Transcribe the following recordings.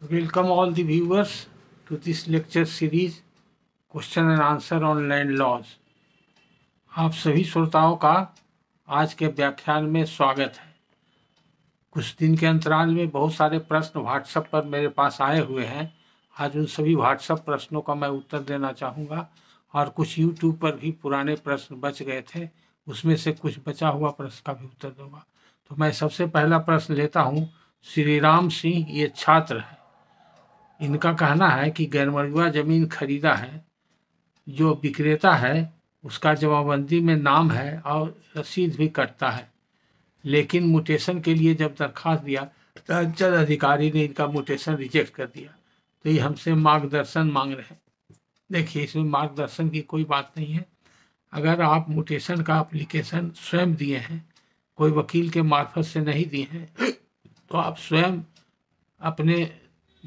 Welcome all the viewers to this lecture series question and answer on land laws आप सभी श्रोताओं का आज के व्याख्यान में स्वागत है कुछ दिन के अंतराल में बहुत सारे प्रश्न व्हाट्सएप पर मेरे पास आए हुए हैं आज उन सभी व्हाट्सएप प्रश्नों का मैं उत्तर देना चाहूँगा और कुछ यूट्यूब पर भी पुराने प्रश्न बच गए थे उसमें से कुछ बचा हुआ प्रश्न का भी उत्तर दूंगा तो मैं सबसे पहला प्रश्न लेता हूँ श्री राम सिंह ये छात्र है इनका कहना है कि गैरमरुआ जमीन खरीदा है जो विक्रेता है उसका जवाबंदी में नाम है और रसीद भी कटता है लेकिन म्यूटेशन के लिए जब दरखास्त दिया तो अंचल अधिकारी ने इनका म्यूटेशन रिजेक्ट कर दिया तो ये हमसे मार्गदर्शन मांग रहे हैं देखिए इसमें मार्गदर्शन की कोई बात नहीं है अगर आप म्यूटेशन का अप्लीकेशन स्वयं दिए हैं कोई वकील के मार्फत से नहीं दिए हैं तो आप स्वयं अपने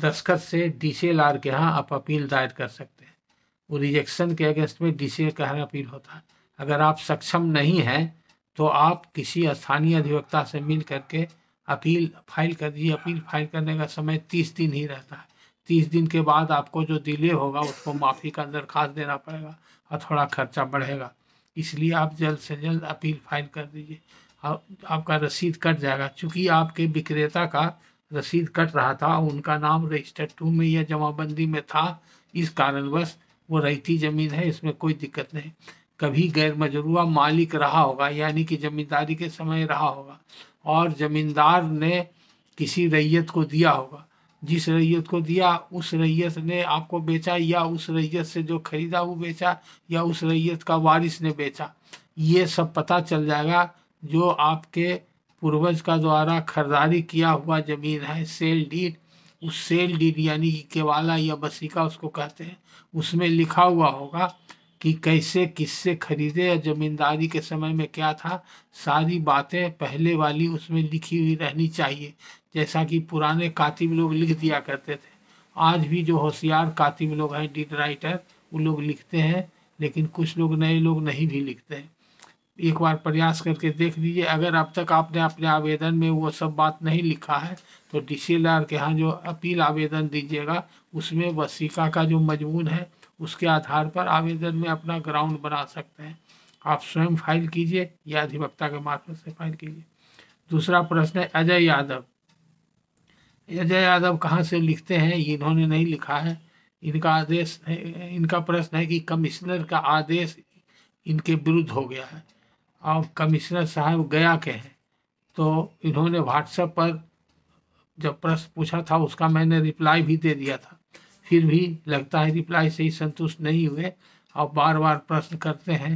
दस्खत से डी सी एल आर के यहाँ आप अपील दायर कर सकते हैं वो रिजेक्शन के अगेंस्ट में डी सी एल का अपील होता है अगर आप सक्षम नहीं हैं तो आप किसी स्थानीय अधिवक्ता से मिल करके अपील फाइल कर दीजिए अपील फाइल करने का समय तीस दिन ही रहता है तीस दिन के बाद आपको जो डिले होगा उसको माफ़ी का दरख्वास्त देना पड़ेगा और थोड़ा खर्चा बढ़ेगा इसलिए आप जल्द से जल्द अपील फाइल कर दीजिए आपका रसीद कट जाएगा चूँकि आपके विक्रेता का रसीद कट रहा था उनका नाम रजिस्टर टू में या जमाबंदी में था इस कारणवश वो रहती ज़मीन है इसमें कोई दिक्कत नहीं कभी गैर मजरूआ मालिक रहा होगा यानी कि ज़मींदारी के समय रहा होगा और ज़मींदार ने किसी रैयत को दिया होगा जिस रैयत को दिया उस रैयत ने आपको बेचा या उस रैयत से जो खरीदा वो बेचा या उस रैयत का वारिस ने बेचा ये सब पता चल जाएगा जो आपके पूर्वज का द्वारा खरीदारी किया हुआ जमीन है सेल डीड उस सेल डीड यानी कि केवाला या बसीका उसको कहते हैं उसमें लिखा हुआ होगा कि कैसे किससे खरीदे या जमींदारी के समय में क्या था सारी बातें पहले वाली उसमें लिखी हुई रहनी चाहिए जैसा कि पुराने कातिब लोग लिख दिया करते थे आज भी जो होशियार कातिब लोग हैं डीड राइटर वो लोग लिखते हैं लेकिन कुछ लोग नए लोग नहीं भी लिखते हैं एक बार प्रयास करके देख लीजिए अगर अब तक आपने अपने आवेदन में वो सब बात नहीं लिखा है तो डी सी एल आर के यहाँ जो अपील आवेदन दीजिएगा उसमें वसीका का जो मजमून है उसके आधार पर आवेदन में अपना ग्राउंड बना सकते हैं आप स्वयं फाइल कीजिए या अधिवक्ता के मार्फत से फाइल कीजिए दूसरा प्रश्न है अजय यादव अजय यादव कहाँ से लिखते हैं इन्होंने नहीं लिखा है इनका आदेश इनका प्रश्न है कि कमिश्नर का आदेश इनके विरुद्ध हो गया है और कमिश्नर साहब गया के हैं तो इन्होंने व्हाट्सएप पर जब प्रश्न पूछा था उसका मैंने रिप्लाई भी दे दिया था फिर भी लगता है रिप्लाई से ही संतुष्ट नहीं हुए और बार बार प्रश्न करते हैं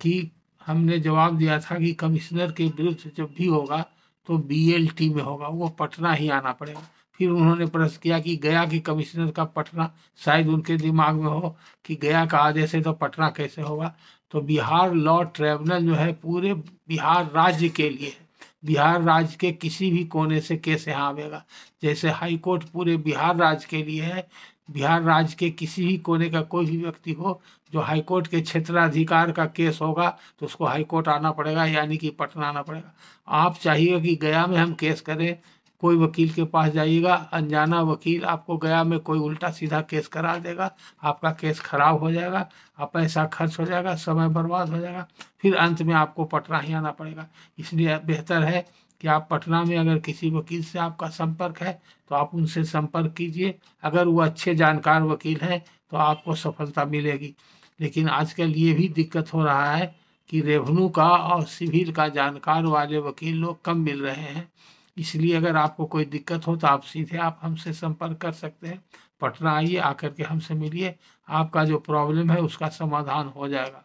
कि हमने जवाब दिया था कि कमिश्नर के विरुद्ध जब भी होगा तो बीएलटी में होगा वो पटना ही आना पड़ेगा फिर उन्होंने प्रश्न किया कि गया के कमिश्नर का पटना शायद उनके दिमाग में हो कि गया का आदेश है तो पटना कैसे होगा तो बिहार लॉ ट्रिब्यूनल जो है पूरे बिहार राज्य के लिए है बिहार राज्य के किसी भी कोने से केस यहाँ आवेगा जैसे हाई कोर्ट पूरे बिहार राज्य के लिए है बिहार राज्य के किसी भी कोने का कोई भी व्यक्ति हो जो हाई कोर्ट के क्षेत्राधिकार का केस होगा तो उसको हाई कोर्ट आना पड़ेगा यानी कि पटना आना पड़ेगा आप चाहिए कि गया में हम केस करें कोई वकील के पास जाइएगा अनजाना वकील आपको गया में कोई उल्टा सीधा केस करा देगा आपका केस खराब हो जाएगा आप पैसा खर्च हो जाएगा समय बर्बाद हो जाएगा फिर अंत में आपको पटना ही आना पड़ेगा इसलिए बेहतर है कि आप पटना में अगर किसी वकील से आपका संपर्क है तो आप उनसे संपर्क कीजिए अगर वो अच्छे जानकार वकील हैं तो आपको सफलता मिलेगी लेकिन आजकल ये भी दिक्कत हो रहा है कि रेवन्यू का और सिविल का जानकार वाले वकील लोग कम मिल रहे हैं इसलिए अगर आपको कोई दिक्कत हो तो आप सीधे आप हमसे संपर्क कर सकते हैं पटना आइए आकर के हमसे मिलिए आपका जो प्रॉब्लम है उसका समाधान हो जाएगा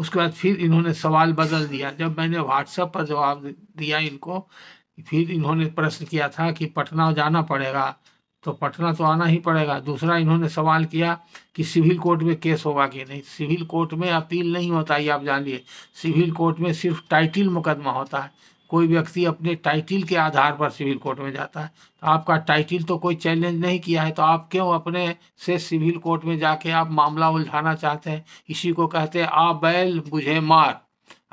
उसके बाद फिर इन्होंने सवाल बदल दिया जब मैंने व्हाट्सएप पर जवाब दिया इनको फिर इन्होंने प्रश्न किया था कि पटना जाना पड़ेगा तो पटना तो आना ही पड़ेगा दूसरा इन्होंने सवाल किया कि सिविल कोर्ट में केस होगा कि नहीं सिविल कोर्ट में अपील नहीं होता ये आप जानिए सिविल कोर्ट में सिर्फ टाइटिल मुकदमा होता है कोई व्यक्ति अपने टाइटिल के आधार पर सिविल कोर्ट में जाता है तो आपका टाइटिल तो कोई चैलेंज नहीं किया है तो आप क्यों अपने से सिविल कोर्ट में जाके आप मामला उलझाना चाहते हैं इसी को कहते हैं आ बैल बुझे मार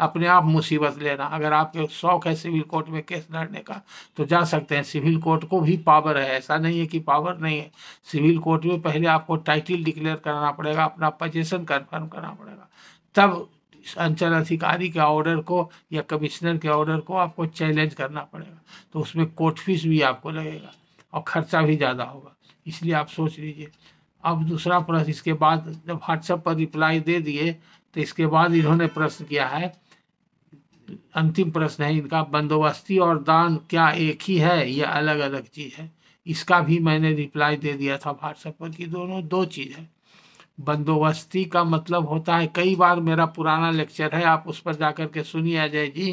अपने आप मुसीबत लेना अगर आपके शौक है सिविल कोर्ट में केस लड़ने का तो जा सकते हैं सिविल कोर्ट को भी पावर है ऐसा नहीं है कि पावर नहीं है सिविल कोर्ट में पहले आपको टाइटिल डिक्लेयर करना पड़ेगा अपना पजेशन कन्फर्म करना पड़ेगा तब अंचल अधिकारी के ऑर्डर को या कमिश्नर के ऑर्डर को आपको चैलेंज करना पड़ेगा तो उसमें कोर्ट फीस भी आपको लगेगा और खर्चा भी ज़्यादा होगा इसलिए आप सोच लीजिए अब दूसरा प्रश्न इसके बाद जब व्हाट्सएप पर रिप्लाई दे दिए तो इसके बाद इन्होंने प्रश्न किया है अंतिम प्रश्न है इनका बंदोबस्ती और दान क्या एक ही है या अलग अलग चीज़ है इसका भी मैंने रिप्लाई दे दिया था व्हाट्सएप पर कि दोनों दो चीज़ है बंदोबस्ती का मतलब होता है कई बार मेरा पुराना लेक्चर है आप उस पर जाकर के सुनिए अजय जी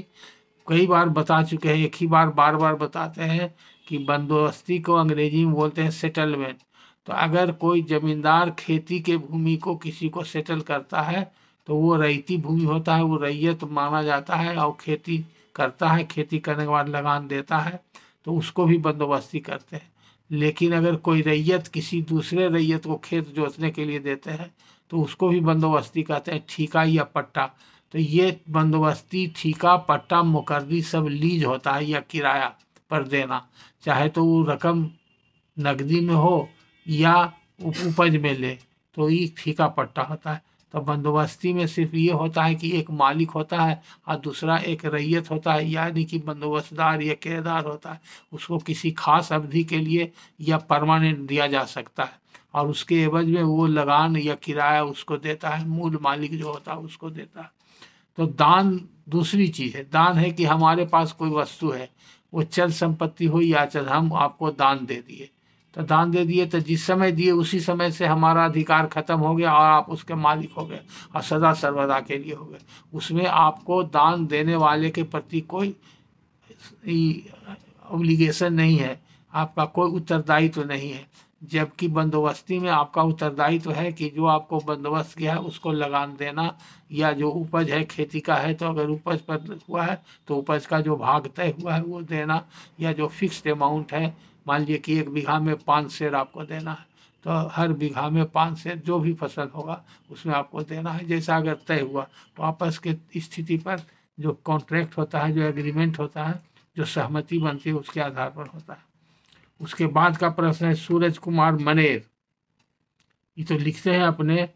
कई बार बता चुके हैं एक ही बार बार बार बताते हैं कि बंदोबस्ती को अंग्रेजी में बोलते हैं सेटलमेंट तो अगर कोई जमींदार खेती के भूमि को किसी को सेटल करता है तो वो रईती भूमि होता है वो रैयत माना जाता है और खेती करता है खेती करने के बाद लगान देता है तो उसको भी बंदोबस्ती करते हैं लेकिन अगर कोई रैयत किसी दूसरे रैयत को खेत जोतने के लिए देते हैं तो उसको भी बंदोबस्ती कहते हैं ठीका या पट्टा तो ये बंदोबस्ती ठीका पट्टा मुकर्री सब लीज होता है या किराया पर देना चाहे तो वो रकम नकदी में हो या उपज में ले तो ये ठीका पट्टा होता है तो बंदोबस्ती में सिर्फ ये होता है कि एक मालिक होता है और दूसरा एक रैयत होता है यानी कि बंदोबस्तदार या किरदार होता है उसको किसी खास अवधि के लिए या परमानेंट दिया जा सकता है और उसके एवज में वो लगान या किराया उसको देता है मूल मालिक जो होता है उसको देता है तो दान दूसरी चीज़ है दान है कि हमारे पास कोई वस्तु है वो चल संपत्ति हो या चल हम आपको दान दे दिए तो दान दे दिए तो जिस समय दिए उसी समय से हमारा अधिकार खत्म हो गया और आप उसके मालिक हो गए और सदा सर्वदा के लिए हो गए उसमें आपको दान देने वाले के प्रति कोई ओब्लिगेशन नहीं है आपका कोई उत्तरदायित्व तो नहीं है जबकि बंदोबस्ती में आपका उत्तरदायित्व तो है कि जो आपको बंदोबस्त किया है उसको लगान देना या जो उपज है खेती का है तो अगर उपज पर हुआ है तो उपज का जो भाग तय हुआ है वो देना या जो फिक्स्ड अमाउंट है मान लीजिए कि एक बीघा में पाँच शेर आपको देना है तो हर बीघा में पाँच शेर जो भी फसल होगा उसमें आपको देना है जैसा अगर तय हुआ तो आपस के स्थिति पर जो कॉन्ट्रैक्ट होता है जो एग्रीमेंट होता है जो सहमति बनती है उसके आधार पर होता है उसके बाद का प्रश्न है सूरज कुमार मनेर ये तो लिखते हैं अपने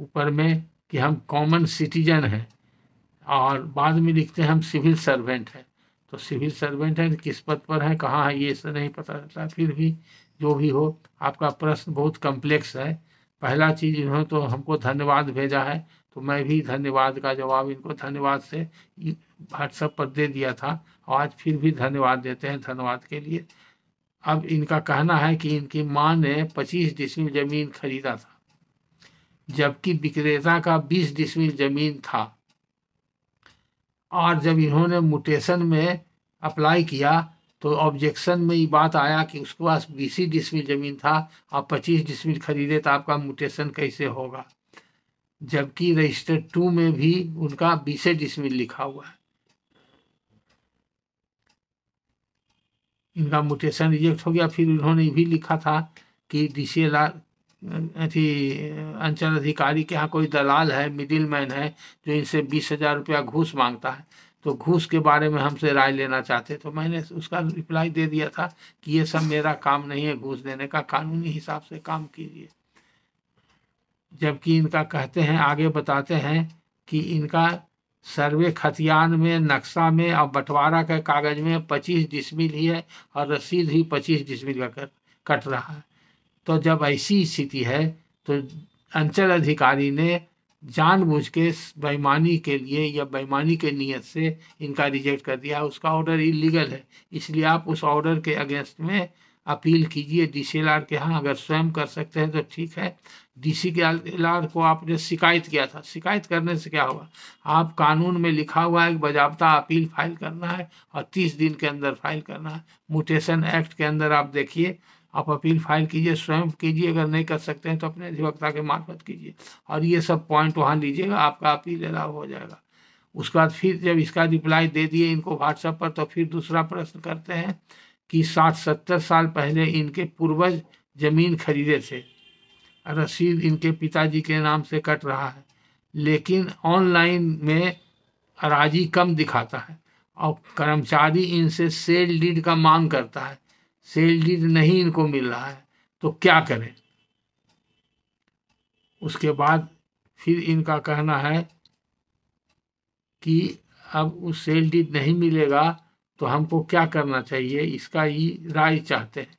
ऊपर में कि हम कॉमन सिटीजन हैं और बाद में लिखते हैं हम सिविल सर्वेंट हैं तो सिविल सर्वेंट है किस पद पर है कहाँ है ये इससे नहीं पता चलता फिर भी जो भी हो आपका प्रश्न बहुत कम्प्लेक्स है पहला चीज़ इन्होंने तो हमको धन्यवाद भेजा है तो मैं भी धन्यवाद का जवाब इनको धन्यवाद से व्हाट्सएप पर दे दिया था और आज फिर भी धन्यवाद देते हैं धन्यवाद के लिए अब इनका कहना है कि इनकी माँ ने 25 डिसमिल जमीन खरीदा था जबकि विक्रेता का 20 डिसमिल जमीन था और जब इन्होंने म्यूटेशन में अप्लाई किया तो ऑब्जेक्शन में ये बात आया कि उसके पास बीस डिसमिल ज़मीन था आप पच्चीस डिसमिल खरीदे तो आपका म्यूटेशन कैसे होगा जबकि रजिस्टर टू में भी उनका बीस डिसमिल लिखा हुआ है इनका म्यूटेशन रिजेक्ट हो गया फिर उन्होंने भी लिखा था कि डी अथी अंचल अधिकारी के यहाँ कोई दलाल है मिडिल मैन है जो इनसे बीस हज़ार रुपया घूस मांगता है तो घूस के बारे में हमसे राय लेना चाहते तो मैंने उसका रिप्लाई दे दिया था कि ये सब मेरा काम नहीं है घूस देने का कानूनी हिसाब से काम कीजिए जबकि इनका कहते हैं आगे बताते हैं कि इनका सर्वे खतियान में नक्शा में और बंटवारा के कागज़ में पच्चीस डिसमिल ही है और रसीद ही पच्चीस डिसमिल का कट रहा है तो जब ऐसी स्थिति है तो अंचल अधिकारी ने जानबूझ के बेईमानी के लिए या बेईमानी के नियत से इनका रिजेक्ट कर दिया उसका ऑर्डर इलीगल है इसलिए आप उस ऑर्डर के अगेंस्ट में अपील कीजिए डी सी एल आर के यहाँ अगर स्वयं कर सकते हैं तो ठीक है डी सी एल आर को आपने शिकायत किया था शिकायत करने से क्या हुआ आप कानून में लिखा हुआ है कि बजाबता अपील फाइल करना है और तीस दिन के अंदर फाइल करना है म्यूटेशन एक्ट के अंदर आप देखिए आप अपील फाइल कीजिए स्वयं कीजिए अगर नहीं कर सकते हैं तो अपने अधिवक्ता के मार्फत कीजिए और ये सब पॉइंट वहाँ लीजिएगा आपका अपील अलाव हो जाएगा उसके बाद फिर जब इसका रिप्लाई दे दिए इनको व्हाट्सएप पर तो फिर दूसरा प्रश्न करते हैं कि साठ सत्तर साल पहले इनके पूर्वज जमीन खरीदे थे रसीद इनके पिताजी के नाम से कट रहा है लेकिन ऑनलाइन में राजी कम दिखाता है और कर्मचारी इनसे सेल डीड का मांग करता है सेल डीड नहीं इनको मिल रहा है तो क्या करें उसके बाद फिर इनका कहना है कि अब उस सेल डीड नहीं मिलेगा तो हमको क्या करना चाहिए इसका ही राय चाहते हैं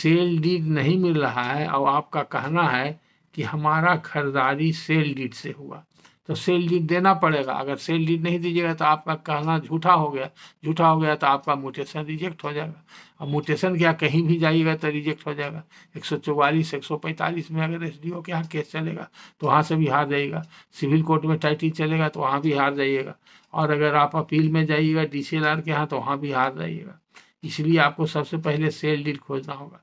सेल डीड नहीं मिल रहा है और आपका कहना है कि हमारा खरीदारी सेल डीड से हुआ तो सेल डीड देना पड़ेगा अगर सेल डीड नहीं दीजिएगा तो आपका कहना झूठा हो गया झूठा हो गया तो आपका म्यूटेशन रिजेक्ट हो जाएगा और म्यूटेशन क्या कहीं भी जाइएगा तो रिजेक्ट हो जाएगा एक सौ चौवालीस एक सौ पैंतालीस में अगर एस डी ओ के यहाँ केस चलेगा तो वहाँ से भी हार जाइएगा सिविल कोर्ट में टाइटिल चलेगा तो वहाँ भी हार जाइएगा और अगर आप अपील में जाइएगा डी सी एल आर के यहाँ तो वहाँ भी हार जाइएगा इसलिए आपको सबसे पहले सेल डीड खोजना होगा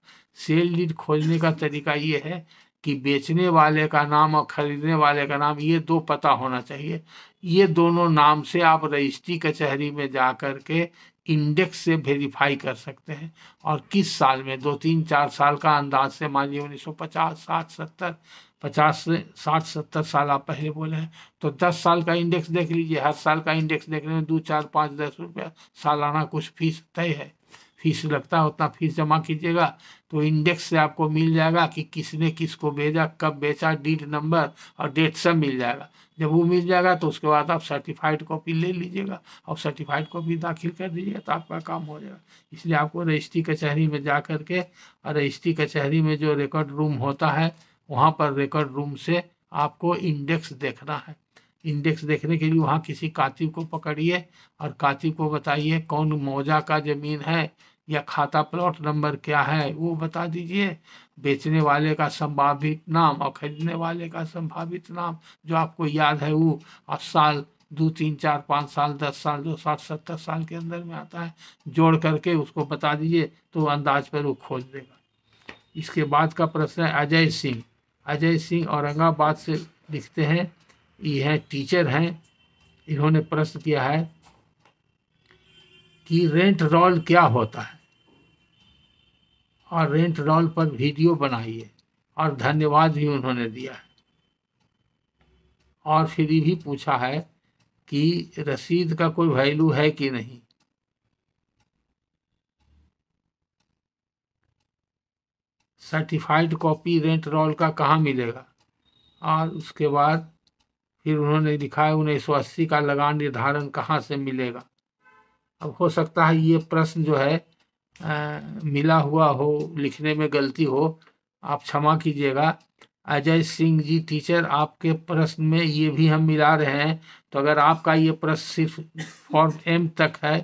सेल डीड खोजने का तरीका ये है कि बेचने वाले का नाम और खरीदने वाले का नाम ये दो पता होना चाहिए ये दोनों नाम से आप रजिस्ट्री कचहरी में जा कर के इंडेक्स से वेरीफाई कर सकते हैं और किस साल में दो तीन चार साल का अंदाज से मान लीजिए उन्नीस सौ पचास साठ सत्तर पचास से साठ सत्तर साल आप पहले बोले हैं तो दस साल का इंडेक्स देख लीजिए हर साल का इंडेक्स देखने में दो चार पाँच दस रुपया सालाना कुछ फीस तय है फीस लगता है उतना फीस जमा कीजिएगा तो इंडेक्स से आपको मिल जाएगा कि किसने किसको भेजा कब बेचा डीट नंबर और डेट सब मिल जाएगा जब वो मिल जाएगा तो उसके बाद आप सर्टिफाइड कॉपी ले लीजिएगा और सर्टिफाइड कॉपी दाखिल कर दीजिएगा तो आपका काम हो जाएगा इसलिए आपको रजिस्ट्री कचहरी में जा कर के और रजिस्ट्री कचहरी में जो रिकॉर्ड रूम होता है वहाँ पर रिकॉर्ड रूम से आपको इंडेक्स देखना है इंडेक्स देखने के लिए वहाँ किसी कातिब को पकड़िए और कातिब को बताइए कौन मौजा का ज़मीन है या खाता प्लॉट नंबर क्या है वो बता दीजिए बेचने वाले का संभावित नाम और खरीदने वाले का संभावित नाम जो आपको याद है वो और साल दो तीन चार पाँच साल दस साल दो साठ सत्तर साल के अंदर में आता है जोड़ करके उसको बता दीजिए तो अंदाज पर वो खोज देगा इसके बाद का प्रश्न है अजय सिंह अजय सिंह औरंगाबाद से लिखते हैं ये हैं टीचर हैं इन्होंने प्रश्न किया है कि रेंट रोल क्या होता है और रेंट रोल पर वीडियो बनाइए और धन्यवाद भी उन्होंने दिया है और फिर भी पूछा है कि रसीद का कोई वैल्यू है कि नहीं सर्टिफाइड कॉपी रेंट रोल का कहाँ मिलेगा और उसके बाद फिर उन्होंने लिखा है उन्नीस सौ अस्सी का लगान निर्धारण कहाँ से मिलेगा अब हो सकता है ये प्रश्न जो है आ, मिला हुआ हो लिखने में गलती हो आप क्षमा कीजिएगा अजय सिंह जी टीचर आपके प्रश्न में ये भी हम मिला रहे हैं तो अगर आपका ये प्रश्न सिर्फ फॉर्म एम तक है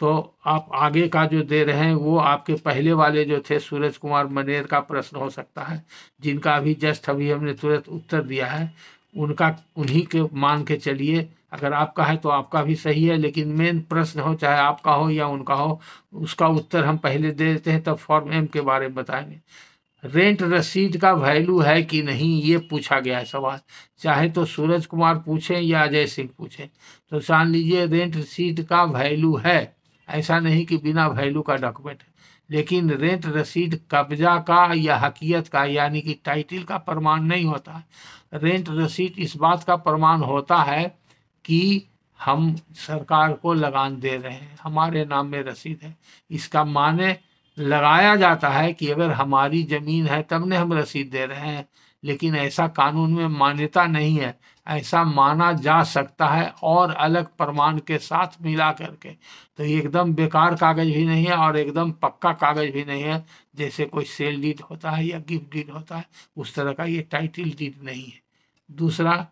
तो आप आगे का जो दे रहे हैं वो आपके पहले वाले जो थे सूरज कुमार मनेर का प्रश्न हो सकता है जिनका अभी जस्ट अभी हमने तुरंत उत्तर दिया है उनका उन्हीं के मान के चलिए अगर आपका है तो आपका भी सही है लेकिन मेन प्रश्न हो चाहे आपका हो या उनका हो उसका उत्तर हम पहले दे देते हैं तब फॉर्म एम के बारे में बताएंगे रेंट रसीद का वैल्यू है कि नहीं ये पूछा गया है सवाल चाहे तो सूरज कुमार पूछें या अजय सिंह पूछें तो जान लीजिए रेंट रसीद का वैल्यू है ऐसा नहीं कि बिना वैल्यू का डॉक्यूमेंट है लेकिन रेंट रसीद कब्जा का या हकीयत का यानी कि टाइटल का प्रमाण नहीं होता है रेंट रसीद इस बात का प्रमाण होता है कि हम सरकार को लगान दे रहे हैं हमारे नाम में रसीद है इसका माने लगाया जाता है कि अगर हमारी ज़मीन है तब ने हम रसीद दे रहे हैं लेकिन ऐसा कानून में मान्यता नहीं है ऐसा माना जा सकता है और अलग प्रमाण के साथ मिला करके तो एकदम बेकार कागज भी नहीं है और एकदम पक्का कागज भी नहीं है जैसे कोई सेल डीड होता है या गिफ्ट डीड होता है उस तरह का ये टाइटल डीड नहीं है दूसरा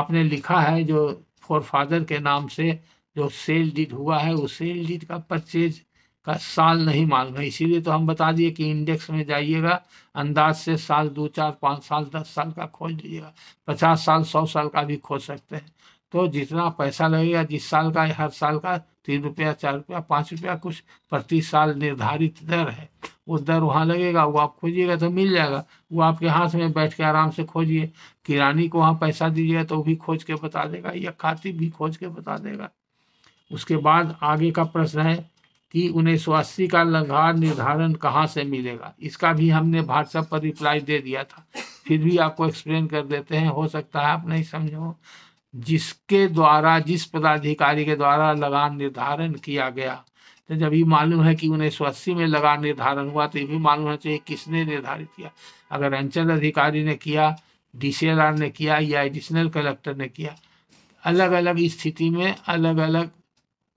आपने लिखा है जो फोर फादर के नाम से जो सेल डीड हुआ है उस सेल डीड का परचेज का साल नहीं मालूम है इसीलिए तो हम बता दिए कि इंडेक्स में जाइएगा अंदाज से साल दो चार पाँच साल दस साल का खोज लीजिएगा पचास साल सौ साल का भी खोज सकते हैं तो जितना पैसा लगेगा जिस साल का हर साल का तीन रुपया चार रुपया पाँच रुपया कुछ प्रति साल निर्धारित दर है वो दर वहाँ लगेगा वो आप खोजिएगा तो मिल जाएगा वो आपके हाथ में बैठ के आराम से खोजिए किरानी को वहाँ पैसा दीजिएगा तो भी खोज के बता देगा या खाती भी खोज के बता देगा उसके बाद आगे का प्रश्न है कि उन्हें स्वास्थ्य का लंघार निर्धारण कहाँ से मिलेगा इसका भी हमने व्हाट्सएप पर रिप्लाई दे दिया था फिर भी आपको एक्सप्लेन कर देते हैं हो सकता है आप नहीं समझो जिसके द्वारा जिस पदाधिकारी के द्वारा लगान निर्धारण किया गया तो जब ये मालूम है कि उन्हें स्वास्थ्य में लगान निर्धारण हुआ तो ये भी मालूम होना चाहिए किसने निर्धारित किया अगर अंचल अधिकारी ने किया डी ने किया या एडिशनल कलेक्टर ने किया अलग अलग स्थिति में अलग अलग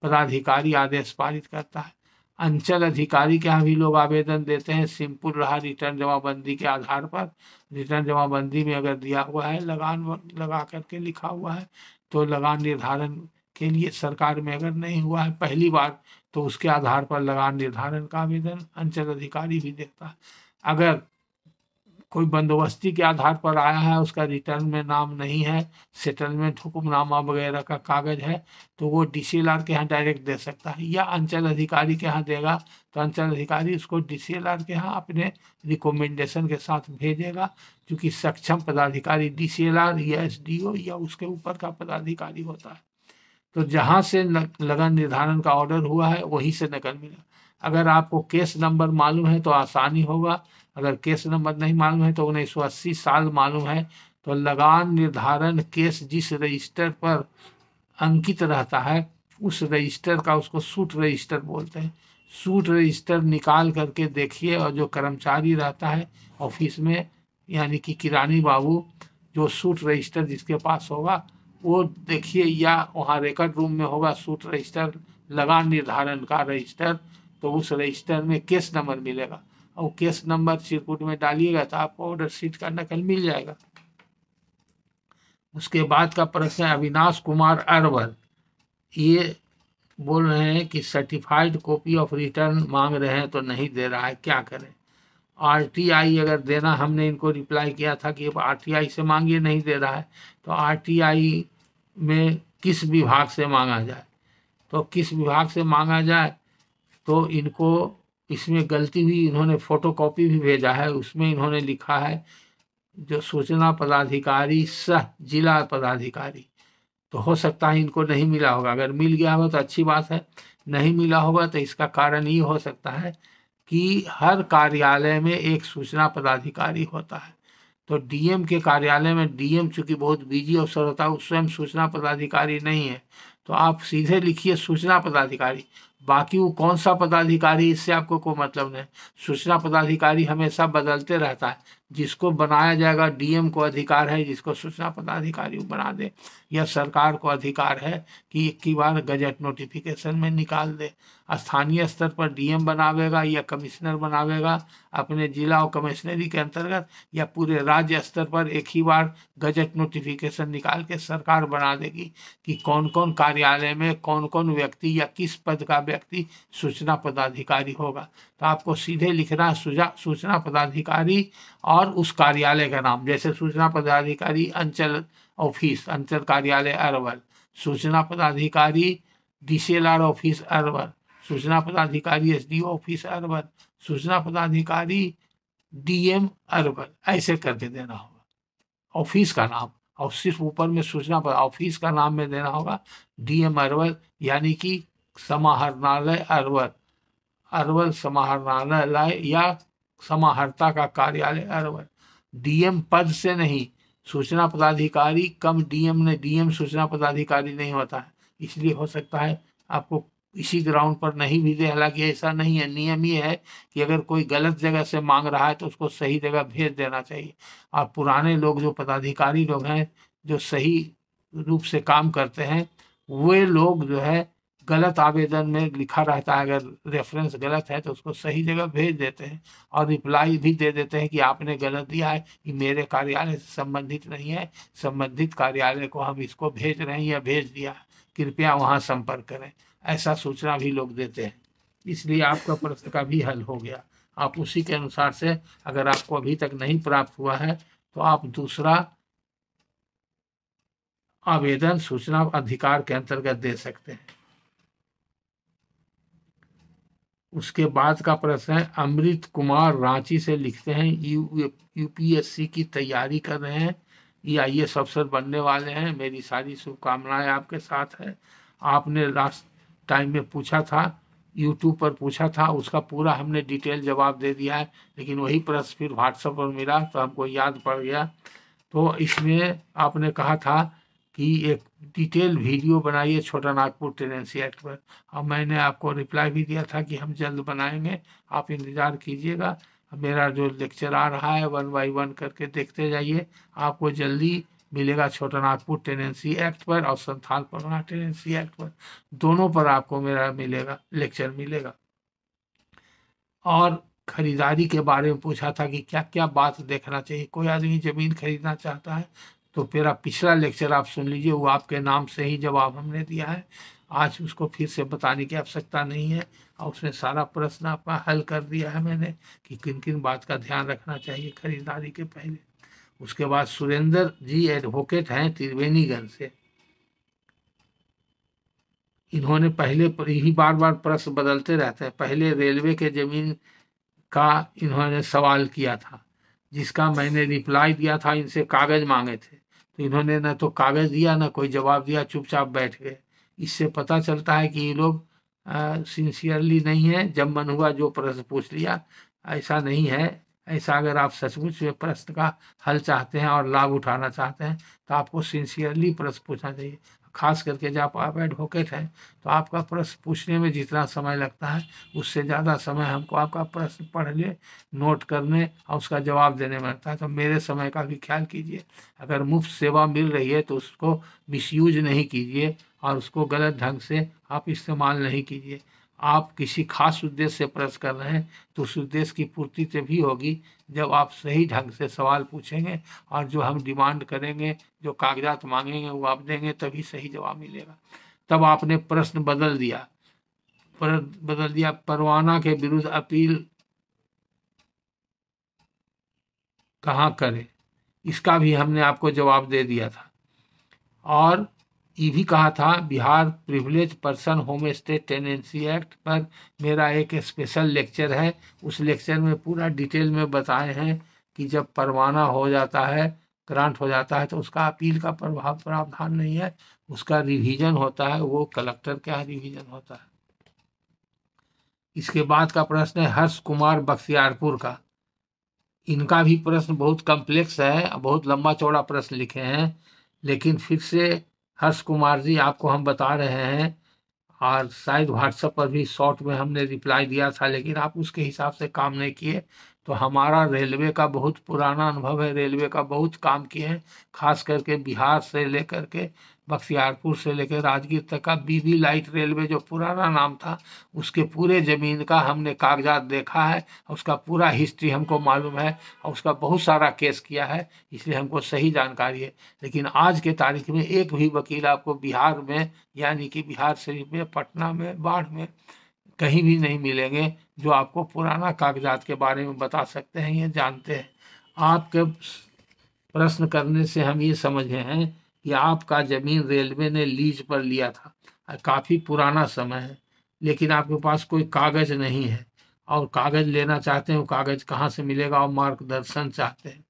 पदाधिकारी आदेश पारित करता है अंचल अधिकारी के यहाँ भी लोग आवेदन देते हैं सिंपल रहा रिटर्न जमाबंदी के आधार पर रिटर्न जमाबंदी में अगर दिया हुआ है लगान लगा करके लिखा हुआ है तो लगान निर्धारण के लिए सरकार में अगर नहीं हुआ है पहली बार तो उसके आधार पर लगान निर्धारण का आवेदन अंचल अधिकारी भी देखता है अगर कोई बंदोबस्ती के आधार पर आया है उसका रिटर्न में नाम नहीं है सेटलमेंट हुक्मनामा वगैरह का कागज है तो वो डीसीएलआर के यहाँ डायरेक्ट दे सकता है या अंचल अधिकारी के यहाँ देगा तो अंचल अधिकारी उसको डीसीएलआर के यहाँ अपने रिकमेंडेशन के साथ भेजेगा क्योंकि सक्षम पदाधिकारी आर या ओ या उसके ऊपर का पदाधिकारी होता है तो जहाँ से लगन निर्धारण का ऑर्डर हुआ है वहीं से नकल मिला अगर आपको केस नंबर मालूम है तो आसानी होगा अगर केस नंबर नहीं मालूम है तो उन्नीस साल मालूम है तो लगान निर्धारण केस जिस रजिस्टर पर अंकित रहता है उस रजिस्टर का उसको सूट रजिस्टर बोलते हैं सूट रजिस्टर निकाल करके देखिए और जो कर्मचारी रहता है ऑफिस में यानी कि किरानी बाबू जो सूट रजिस्टर जिसके पास होगा वो देखिए या वहाँ रिकॉर्ड रूम में होगा सूट रजिस्टर लगान निर्धारण का रजिस्टर तो उस रजिस्टर में केस नंबर मिलेगा और केस नंबर सिरपुट में डालिएगा तो आपको ऑर्डर सीट का नकल मिल जाएगा उसके बाद का प्रश्न है अविनाश कुमार अरवर ये बोल रहे हैं कि सर्टिफाइड कॉपी ऑफ रिटर्न मांग रहे हैं तो नहीं दे रहा है क्या करें आरटीआई अगर देना हमने इनको रिप्लाई किया था कि आरटीआई से मांगिए नहीं दे रहा है तो आरटीआई में किस विभाग से मांगा जाए तो किस विभाग से मांगा जाए तो इनको इसमें गलती हुई इन्होंने फोटोकॉपी भी भेजा है उसमें इन्होंने लिखा है जो सूचना पदाधिकारी सह जिला पदाधिकारी तो हो सकता है इनको नहीं मिला होगा अगर मिल गया हो तो अच्छी बात है नहीं मिला होगा तो इसका कारण ये हो सकता है कि हर कार्यालय में एक सूचना पदाधिकारी होता है तो डीएम के कार्यालय में डीएम चूंकि बहुत बिजी अवसर होता है स्वयं सूचना पदाधिकारी नहीं है तो आप सीधे लिखिए सूचना पदाधिकारी बाकी वो कौन सा पदाधिकारी इससे आपको कोई मतलब नहीं सूचना पदाधिकारी हमेशा बदलते रहता है जिसको बनाया जाएगा डीएम को अधिकार है जिसको सूचना पदाधिकारी बना दे या सरकार को अधिकार है कि इक्की बार गजट नोटिफिकेशन में निकाल दे स्थानीय स्तर पर डीएम बनावेगा या कमिश्नर बनावेगा अपने जिला और कमिश्नरी के अंतर्गत या पूरे राज्य स्तर पर एक ही बार गजट नोटिफिकेशन निकाल के सरकार बना देगी कि कौन कौन कार्यालय में कौन कौन व्यक्ति या किस पद का व्यक्ति सूचना पदाधिकारी होगा तो आपको सीधे लिखना सूचना पदाधिकारी और उस कार्यालय का नाम जैसे सूचना पदाधिकारी अंचल ऑफिस अंचल कार्यालय अरवल सूचना पदाधिकारी डीसीएलआर ऑफिस अरवल सूचना पदाधिकारी एसडीओ ऑफिस अरवल सूचना पदाधिकारी डीएम अरवल ऐसे करके देना होगा ऑफिस का नाम और सिर्फ ऊपर में सूचना पर ऑफिस का नाम में देना होगा डीएम अरवल यानी कि समाहरणालय अरवल अरवल समाहरणालय या समाहर्ता का कार्यालय अरवल डीएम पद से नहीं सूचना पदाधिकारी कम डीएम ने डीएम सूचना पदाधिकारी नहीं होता है इसलिए हो सकता है आपको इसी ग्राउंड पर नहीं भेजे हालांकि ऐसा नहीं है नियम ये है कि अगर कोई गलत जगह से मांग रहा है तो उसको सही जगह भेज देना चाहिए और पुराने लोग जो पदाधिकारी लोग हैं जो सही रूप से काम करते हैं वे लोग जो है गलत आवेदन में लिखा रहता है अगर रेफरेंस गलत है तो उसको सही जगह भेज देते हैं और रिप्लाई भी दे देते हैं कि आपने गलत दिया है कि मेरे कार्यालय से संबंधित नहीं है संबंधित कार्यालय को हम इसको भेज रहे हैं या भेज दिया कृपया वहाँ संपर्क करें ऐसा सूचना भी लोग देते हैं इसलिए आपका प्रश्न का भी हल हो गया आप उसी के अनुसार से अगर आपको अभी तक नहीं प्राप्त हुआ है तो आप दूसरा आवेदन सूचना अधिकार के अंतर्गत दे सकते हैं उसके बाद का प्रश्न है अमृत कुमार रांची से लिखते हैं यू यूपीएससी की तैयारी कर रहे हैं ये आई एस अफसर बनने वाले हैं मेरी सारी शुभकामनाएं आपके साथ है आपने लास्ट टाइम में पूछा था यूट्यूब पर पूछा था उसका पूरा हमने डिटेल जवाब दे दिया है लेकिन वही प्रश्न फिर व्हाट्सएप पर मिला तो हमको याद पड़ गया तो इसमें आपने कहा था की एक डिटेल वीडियो बनाइए छोटा नागपुर ट्रेन एक्ट पर और मैंने आपको रिप्लाई भी दिया था कि हम जल्द बनाएंगे आप इंतज़ार कीजिएगा मेरा जो लेक्चर आ रहा है वन बाई वन करके देखते जाइए आपको जल्दी मिलेगा छोटा नागपुर टेनेंसी एक्ट पर और संथाल परमा टेनेंसी एक्ट पर दोनों पर आपको मेरा मिलेगा लेक्चर मिलेगा और खरीदारी के बारे में पूछा था कि क्या क्या बात देखना चाहिए कोई आदमी ज़मीन खरीदना चाहता है तो मेरा पिछला लेक्चर आप सुन लीजिए वो आपके नाम से ही जवाब हमने दिया है आज उसको फिर से बताने की आवश्यकता नहीं है और उसमें सारा प्रश्न आपका हल कर दिया है मैंने कि किन किन बात का ध्यान रखना चाहिए खरीदारी के पहले उसके बाद सुरेंद्र जी एडवोकेट हैं त्रिवेणीगंज से इन्होंने पहले ही बार बार प्रश्न बदलते रहते हैं पहले रेलवे के जमीन का इन्होंने सवाल किया था जिसका मैंने रिप्लाई दिया था इनसे कागज़ मांगे थे तो इन्होंने ना तो कागज दिया ना कोई जवाब दिया चुपचाप बैठ गए इससे पता चलता है कि ये लोग सिंसियरली नहीं है जब मन हुआ जो प्रश्न पूछ लिया ऐसा नहीं है ऐसा अगर आप सचमुच में प्रश्न का हल चाहते हैं और लाभ उठाना चाहते हैं तो आपको सिंसियरली प्रश्न पूछना चाहिए खास करके जब आप एडवोकेट हैं तो आपका प्रश्न पूछने में जितना समय लगता है उससे ज़्यादा समय हमको आपका प्रश्न पढ़ने नोट करने और उसका जवाब देने में लगता है तो मेरे समय का भी ख्याल कीजिए अगर मुफ्त सेवा मिल रही है तो उसको मिसयूज नहीं कीजिए और उसको गलत ढंग से आप इस्तेमाल नहीं कीजिए आप किसी खास उद्देश्य से प्रश्न कर रहे हैं तो उस उद्देश्य की पूर्ति से भी होगी जब आप सही ढंग से सवाल पूछेंगे और जो हम डिमांड करेंगे जो कागजात मांगेंगे वो आप देंगे तभी सही जवाब मिलेगा तब आपने प्रश्न बदल दिया पर बदल दिया परवाना के विरुद्ध अपील कहाँ करें इसका भी हमने आपको जवाब दे दिया था और ये भी कहा था Bihar privilege person homestead tenancy act पर मेरा एक स्पेशल लेक्चर है उस लेक्चर में पूरा डिटेल में बताए हैं कि जब परवाना हो जाता है ग्रांट हो जाता है तो उसका अपील का प्रभाव प्रावधान नहीं है उसका रिवीजन होता है वो कलेक्टर का रिवीजन होता है इसके बाद का प्रश्न है हर्ष कुमार बख्तियारपुर का इनका भी प्रश्न बहुत कम्प्लेक्स है बहुत लंबा चौड़ा प्रश्न लिखे हैं लेकिन फिर से हर्ष कुमार जी आपको हम बता रहे हैं और शायद व्हाट्सएप पर भी शॉर्ट में हमने रिप्लाई दिया था लेकिन आप उसके हिसाब से काम नहीं किए तो हमारा रेलवे का बहुत पुराना अनुभव है रेलवे का बहुत काम किए हैं खास करके बिहार से लेकर के बख्तियारपुर से लेकर राजगीर तक का बीबी लाइट रेलवे जो पुराना नाम था उसके पूरे ज़मीन का हमने कागजात देखा है उसका पूरा हिस्ट्री हमको मालूम है और उसका बहुत सारा केस किया है इसलिए हमको सही जानकारी है लेकिन आज के तारीख में एक भी वकील आपको बिहार में यानी कि बिहार शरीफ में पटना में बाढ़ में कहीं भी नहीं मिलेंगे जो आपको पुराना कागजात के बारे में बता सकते हैं ये जानते हैं आपके प्रश्न करने से हम ये समझे हैं कि आपका जमीन रेलवे ने लीज पर लिया था काफ़ी पुराना समय है लेकिन आपके पास कोई कागज नहीं है और कागज लेना चाहते हैं कागज कहाँ से मिलेगा और मार्गदर्शन चाहते हैं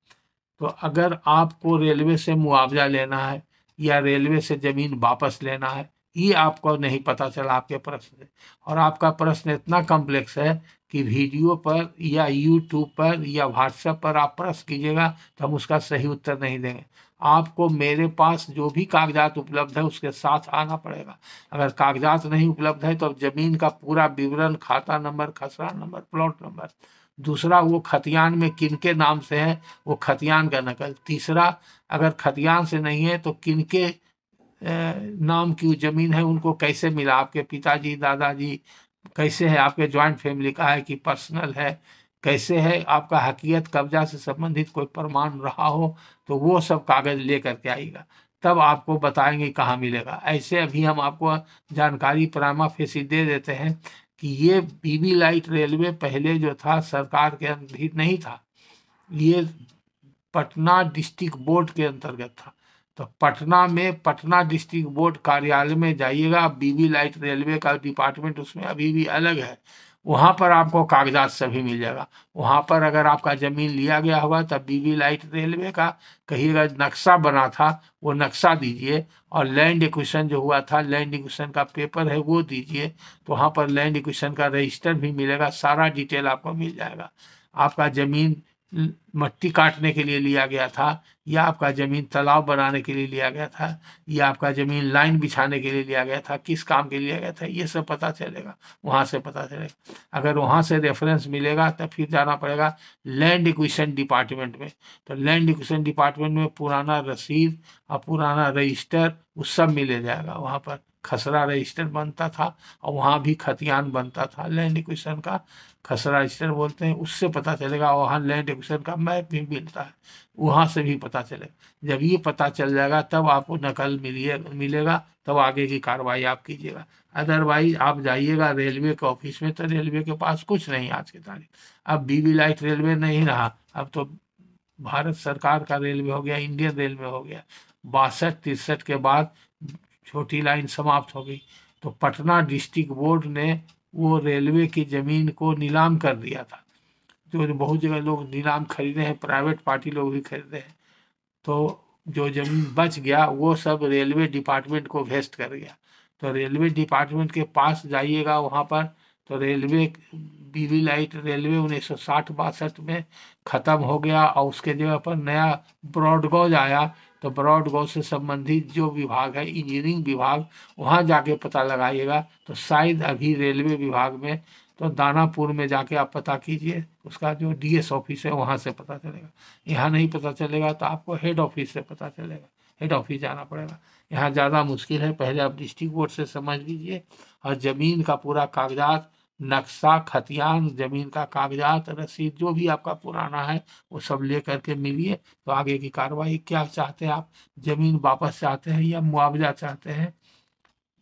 तो अगर आपको रेलवे से मुआवजा लेना है या रेलवे से ज़मीन वापस लेना है ये आपको नहीं पता चला आपके प्रश्न और आपका प्रश्न इतना कॉम्प्लेक्स है कि वीडियो पर या यूट्यूब पर या व्हाट्सएप पर आप प्रश्न कीजिएगा तो हम उसका सही उत्तर नहीं देंगे आपको मेरे पास जो भी कागजात उपलब्ध है उसके साथ आना पड़ेगा अगर कागजात नहीं उपलब्ध है तो अब ज़मीन का पूरा विवरण खाता नंबर खसरा नंबर प्लॉट नंबर दूसरा वो खतियान में किन के नाम से है वो खतियान का नकल तीसरा अगर खतियान से नहीं है तो किन के नाम की ज़मीन है उनको कैसे मिला आपके पिताजी दादाजी कैसे है आपके ज्वाइंट फैमिली का है कि पर्सनल है कैसे है आपका हकीयत कब्जा से संबंधित कोई प्रमाण रहा हो तो वो सब कागज़ ले करके आएगा तब आपको बताएंगे कहाँ मिलेगा ऐसे अभी हम आपको जानकारी प्रामा फेसी दे देते हैं कि ये बीबी लाइट रेलवे पहले जो था सरकार के अंदर नहीं था ये पटना डिस्ट्रिक्ट बोर्ड के अंतर्गत था तो पटना में पटना डिस्ट्रिक्ट बोर्ड कार्यालय में जाइएगा बीबी लाइट रेलवे का डिपार्टमेंट उसमें अभी भी अलग है वहाँ पर आपको कागजात सभी मिल जाएगा वहाँ पर अगर आपका ज़मीन लिया गया होगा तब बीबी लाइट रेलवे का कहिएगा नक्शा बना था वो नक्शा दीजिए और लैंड इक्वेशन जो हुआ था लैंड इक्वेशन का पेपर है वो दीजिए तो वहाँ पर लैंड इक्वेशन का रजिस्टर भी मिलेगा सारा डिटेल आपको मिल जाएगा आपका ज़मीन मट्टी काटने के लिए लिया गया था या आपका जमीन तालाब बनाने के लिए लिया गया था या आपका जमीन लाइन बिछाने के लिए लिया गया था किस काम के लिए लिया गया था ये सब पता चलेगा वहाँ से पता चलेगा अगर वहाँ से रेफरेंस मिलेगा तो फिर जाना पड़ेगा लैंड इक्वेशन डिपार्टमेंट में तो लैंड इक्वेशन डिपार्टमेंट में पुराना रसीद और पुराना रजिस्टर वो सब मिले जाएगा वहाँ पर खसरा रजिस्टर बनता था और वहाँ भी खतियान बनता था लैंड इक्वेशन का खसरा स्टर बोलते हैं उससे पता चलेगा वहाँ लैंड एक्विजिशन का मैप भी मिलता है वहाँ से भी पता चलेगा जब ये पता चल जाएगा तब आपको नकल मिलिए मिलेगा तब आगे की कार्रवाई आप कीजिएगा अदरवाइज आप जाइएगा रेलवे के ऑफिस में तो रेलवे के पास कुछ नहीं आज की तारीख अब बीबी लाइट रेलवे नहीं रहा अब तो भारत सरकार का रेलवे हो गया इंडियन रेलवे हो गया बासठ तिरसठ के बाद छोटी लाइन समाप्त हो गई तो पटना डिस्ट्रिक्ट बोर्ड ने वो रेलवे की ज़मीन को नीलाम कर दिया था जो बहुत जगह लोग नीलाम खरीदे हैं प्राइवेट पार्टी लोग भी खरीदे हैं तो जो ज़मीन बच गया वो सब रेलवे डिपार्टमेंट को वेस्ट कर गया तो रेलवे डिपार्टमेंट के पास जाइएगा वहाँ पर तो रेलवे बीवी लाइट रेलवे उन्नीस सौ साठ बासठ में ख़त्म हो गया और उसके जगह पर नया ब्रॉडगॉज आया तो ब्रॉड गो से संबंधित जो विभाग है इंजीनियरिंग विभाग वहाँ जाके पता लगाइएगा तो शायद अभी रेलवे विभाग में तो दानापुर में जाके आप पता कीजिए उसका जो डीएस ऑफिस है वहाँ से पता चलेगा यहाँ नहीं पता चलेगा तो आपको हेड ऑफिस से पता चलेगा हेड ऑफिस जाना पड़ेगा यहाँ ज़्यादा मुश्किल है पहले आप डिस्ट्रिक्ट बोर्ड से समझ लीजिए और ज़मीन का पूरा कागजात नक्शा खतियान जमीन का कागजात रसीद जो भी आपका पुराना है वो सब ले करके मिलिए तो आगे की कार्रवाई क्या चाहते हैं आप जमीन वापस चाहते हैं या मुआवजा चाहते हैं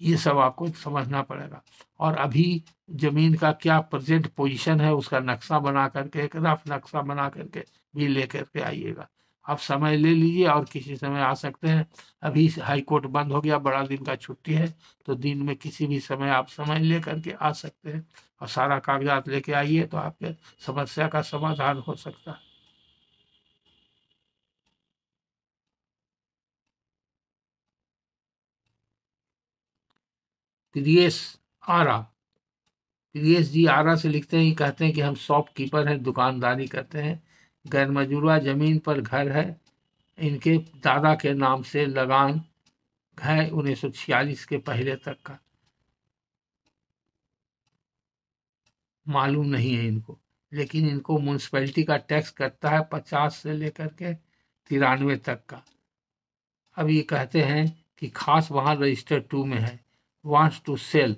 ये सब आपको समझना पड़ेगा और अभी जमीन का क्या प्रेजेंट पोजीशन है उसका नक्शा बना करके एक रफ नक्शा बना करके भी ले करके आइएगा आप समय ले लीजिए और किसी समय आ सकते हैं अभी हाई कोर्ट बंद हो गया बड़ा दिन का छुट्टी है तो दिन में किसी भी समय आप समय ले करके आ सकते हैं और सारा कागजात लेके आइए तो आपके समस्या का समाधान हो सकता है प्रियस आरा प्रियस जी आरा से लिखते हैं कहते हैं कि हम शॉपकीपर हैं दुकानदारी करते हैं गैरमजूरा जमीन पर घर है इनके दादा के नाम से लगान है उन्नीस के पहले तक का मालूम नहीं है इनको लेकिन इनको म्यूनसिपैलिटी का टैक्स कटता है पचास से लेकर के तिरानवे तक का अब ये कहते हैं कि खास वहाँ रजिस्टर टू में है वांट्स टू सेल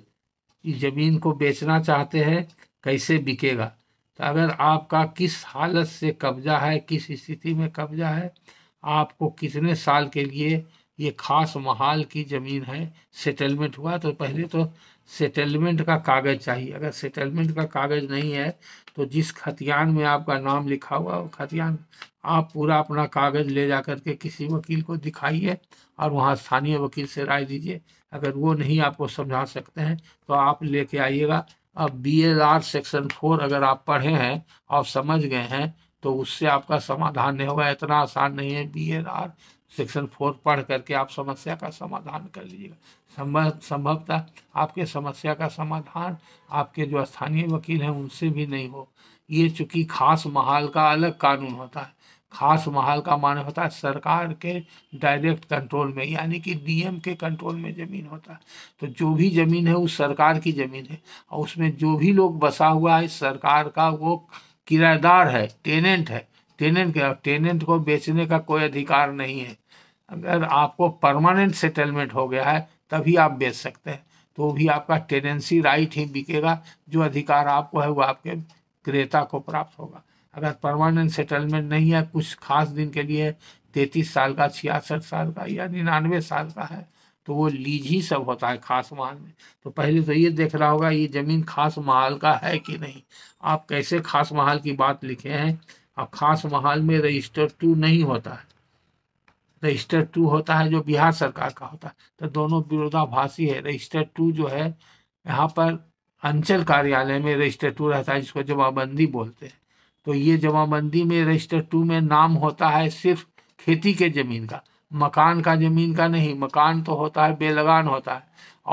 इस ज़मीन को बेचना चाहते हैं कैसे बिकेगा तो अगर आपका किस हालत से कब्जा है किस स्थिति में कब्जा है आपको कितने साल के लिए ये खास महाल की ज़मीन है सेटलमेंट हुआ तो पहले तो सेटलमेंट का कागज़ चाहिए अगर सेटलमेंट का कागज़ नहीं है तो जिस खतियान में आपका नाम लिखा हुआ वो खतियान आप पूरा अपना कागज़ ले जा कर के किसी वकील को दिखाइए और वहाँ स्थानीय वकील से राय दीजिए अगर वो नहीं आपको समझा सकते हैं तो आप लेके आइएगा अब B L R section four अगर आप पढ़े हैं और समझ गए हैं तो उससे आपका समाधान नहीं होगा इतना आसान नहीं है B L R section four पढ़ करके आप समस्या का समाधान कर लीजिएगा संभव संभवतः आपके समस्या का समाधान आपके जो स्थानीय वकील हैं उनसे भी नहीं हो ये चूंकि खास महाल का अलग कानून होता है खास महल का मान होता है सरकार के डायरेक्ट कंट्रोल में यानी कि डीएम के कंट्रोल में ज़मीन होता है तो जो भी ज़मीन है वो सरकार की ज़मीन है और उसमें जो भी लोग बसा हुआ है सरकार का वो किराएदार है टेनेंट है टेनेंट के टेनेंट को बेचने का कोई अधिकार नहीं है अगर आपको परमानेंट सेटलमेंट हो गया है तभी आप बेच सकते हैं तो भी आपका टेनेंसी राइट ही बिकेगा जो अधिकार आपको है वो आपके क्रेता को प्राप्त होगा अगर परमानेंट सेटलमेंट नहीं है कुछ खास दिन के लिए तैतीस साल का छियासठ साल का या निन्यानवे साल का है तो वो लीज ही सब होता है खास माल में तो पहले तो ये देख रहा होगा ये ज़मीन खास महाल का है कि नहीं आप कैसे खास महाल की बात लिखे हैं अब खास महाल में रजिस्टर टू नहीं होता है रजिस्टर टू होता है जो बिहार सरकार का होता है तो दोनों विरोधाभासी है रजिस्टर टू जो है यहाँ पर अंचल कार्यालय में रजिस्टर टू रहता है जिसको जवाबबंदी बोलते हैं तो ये जमाबंदी में रजिस्टर टू में नाम होता है सिर्फ खेती के ज़मीन का मकान का ज़मीन का नहीं मकान तो होता है बेलगान होता है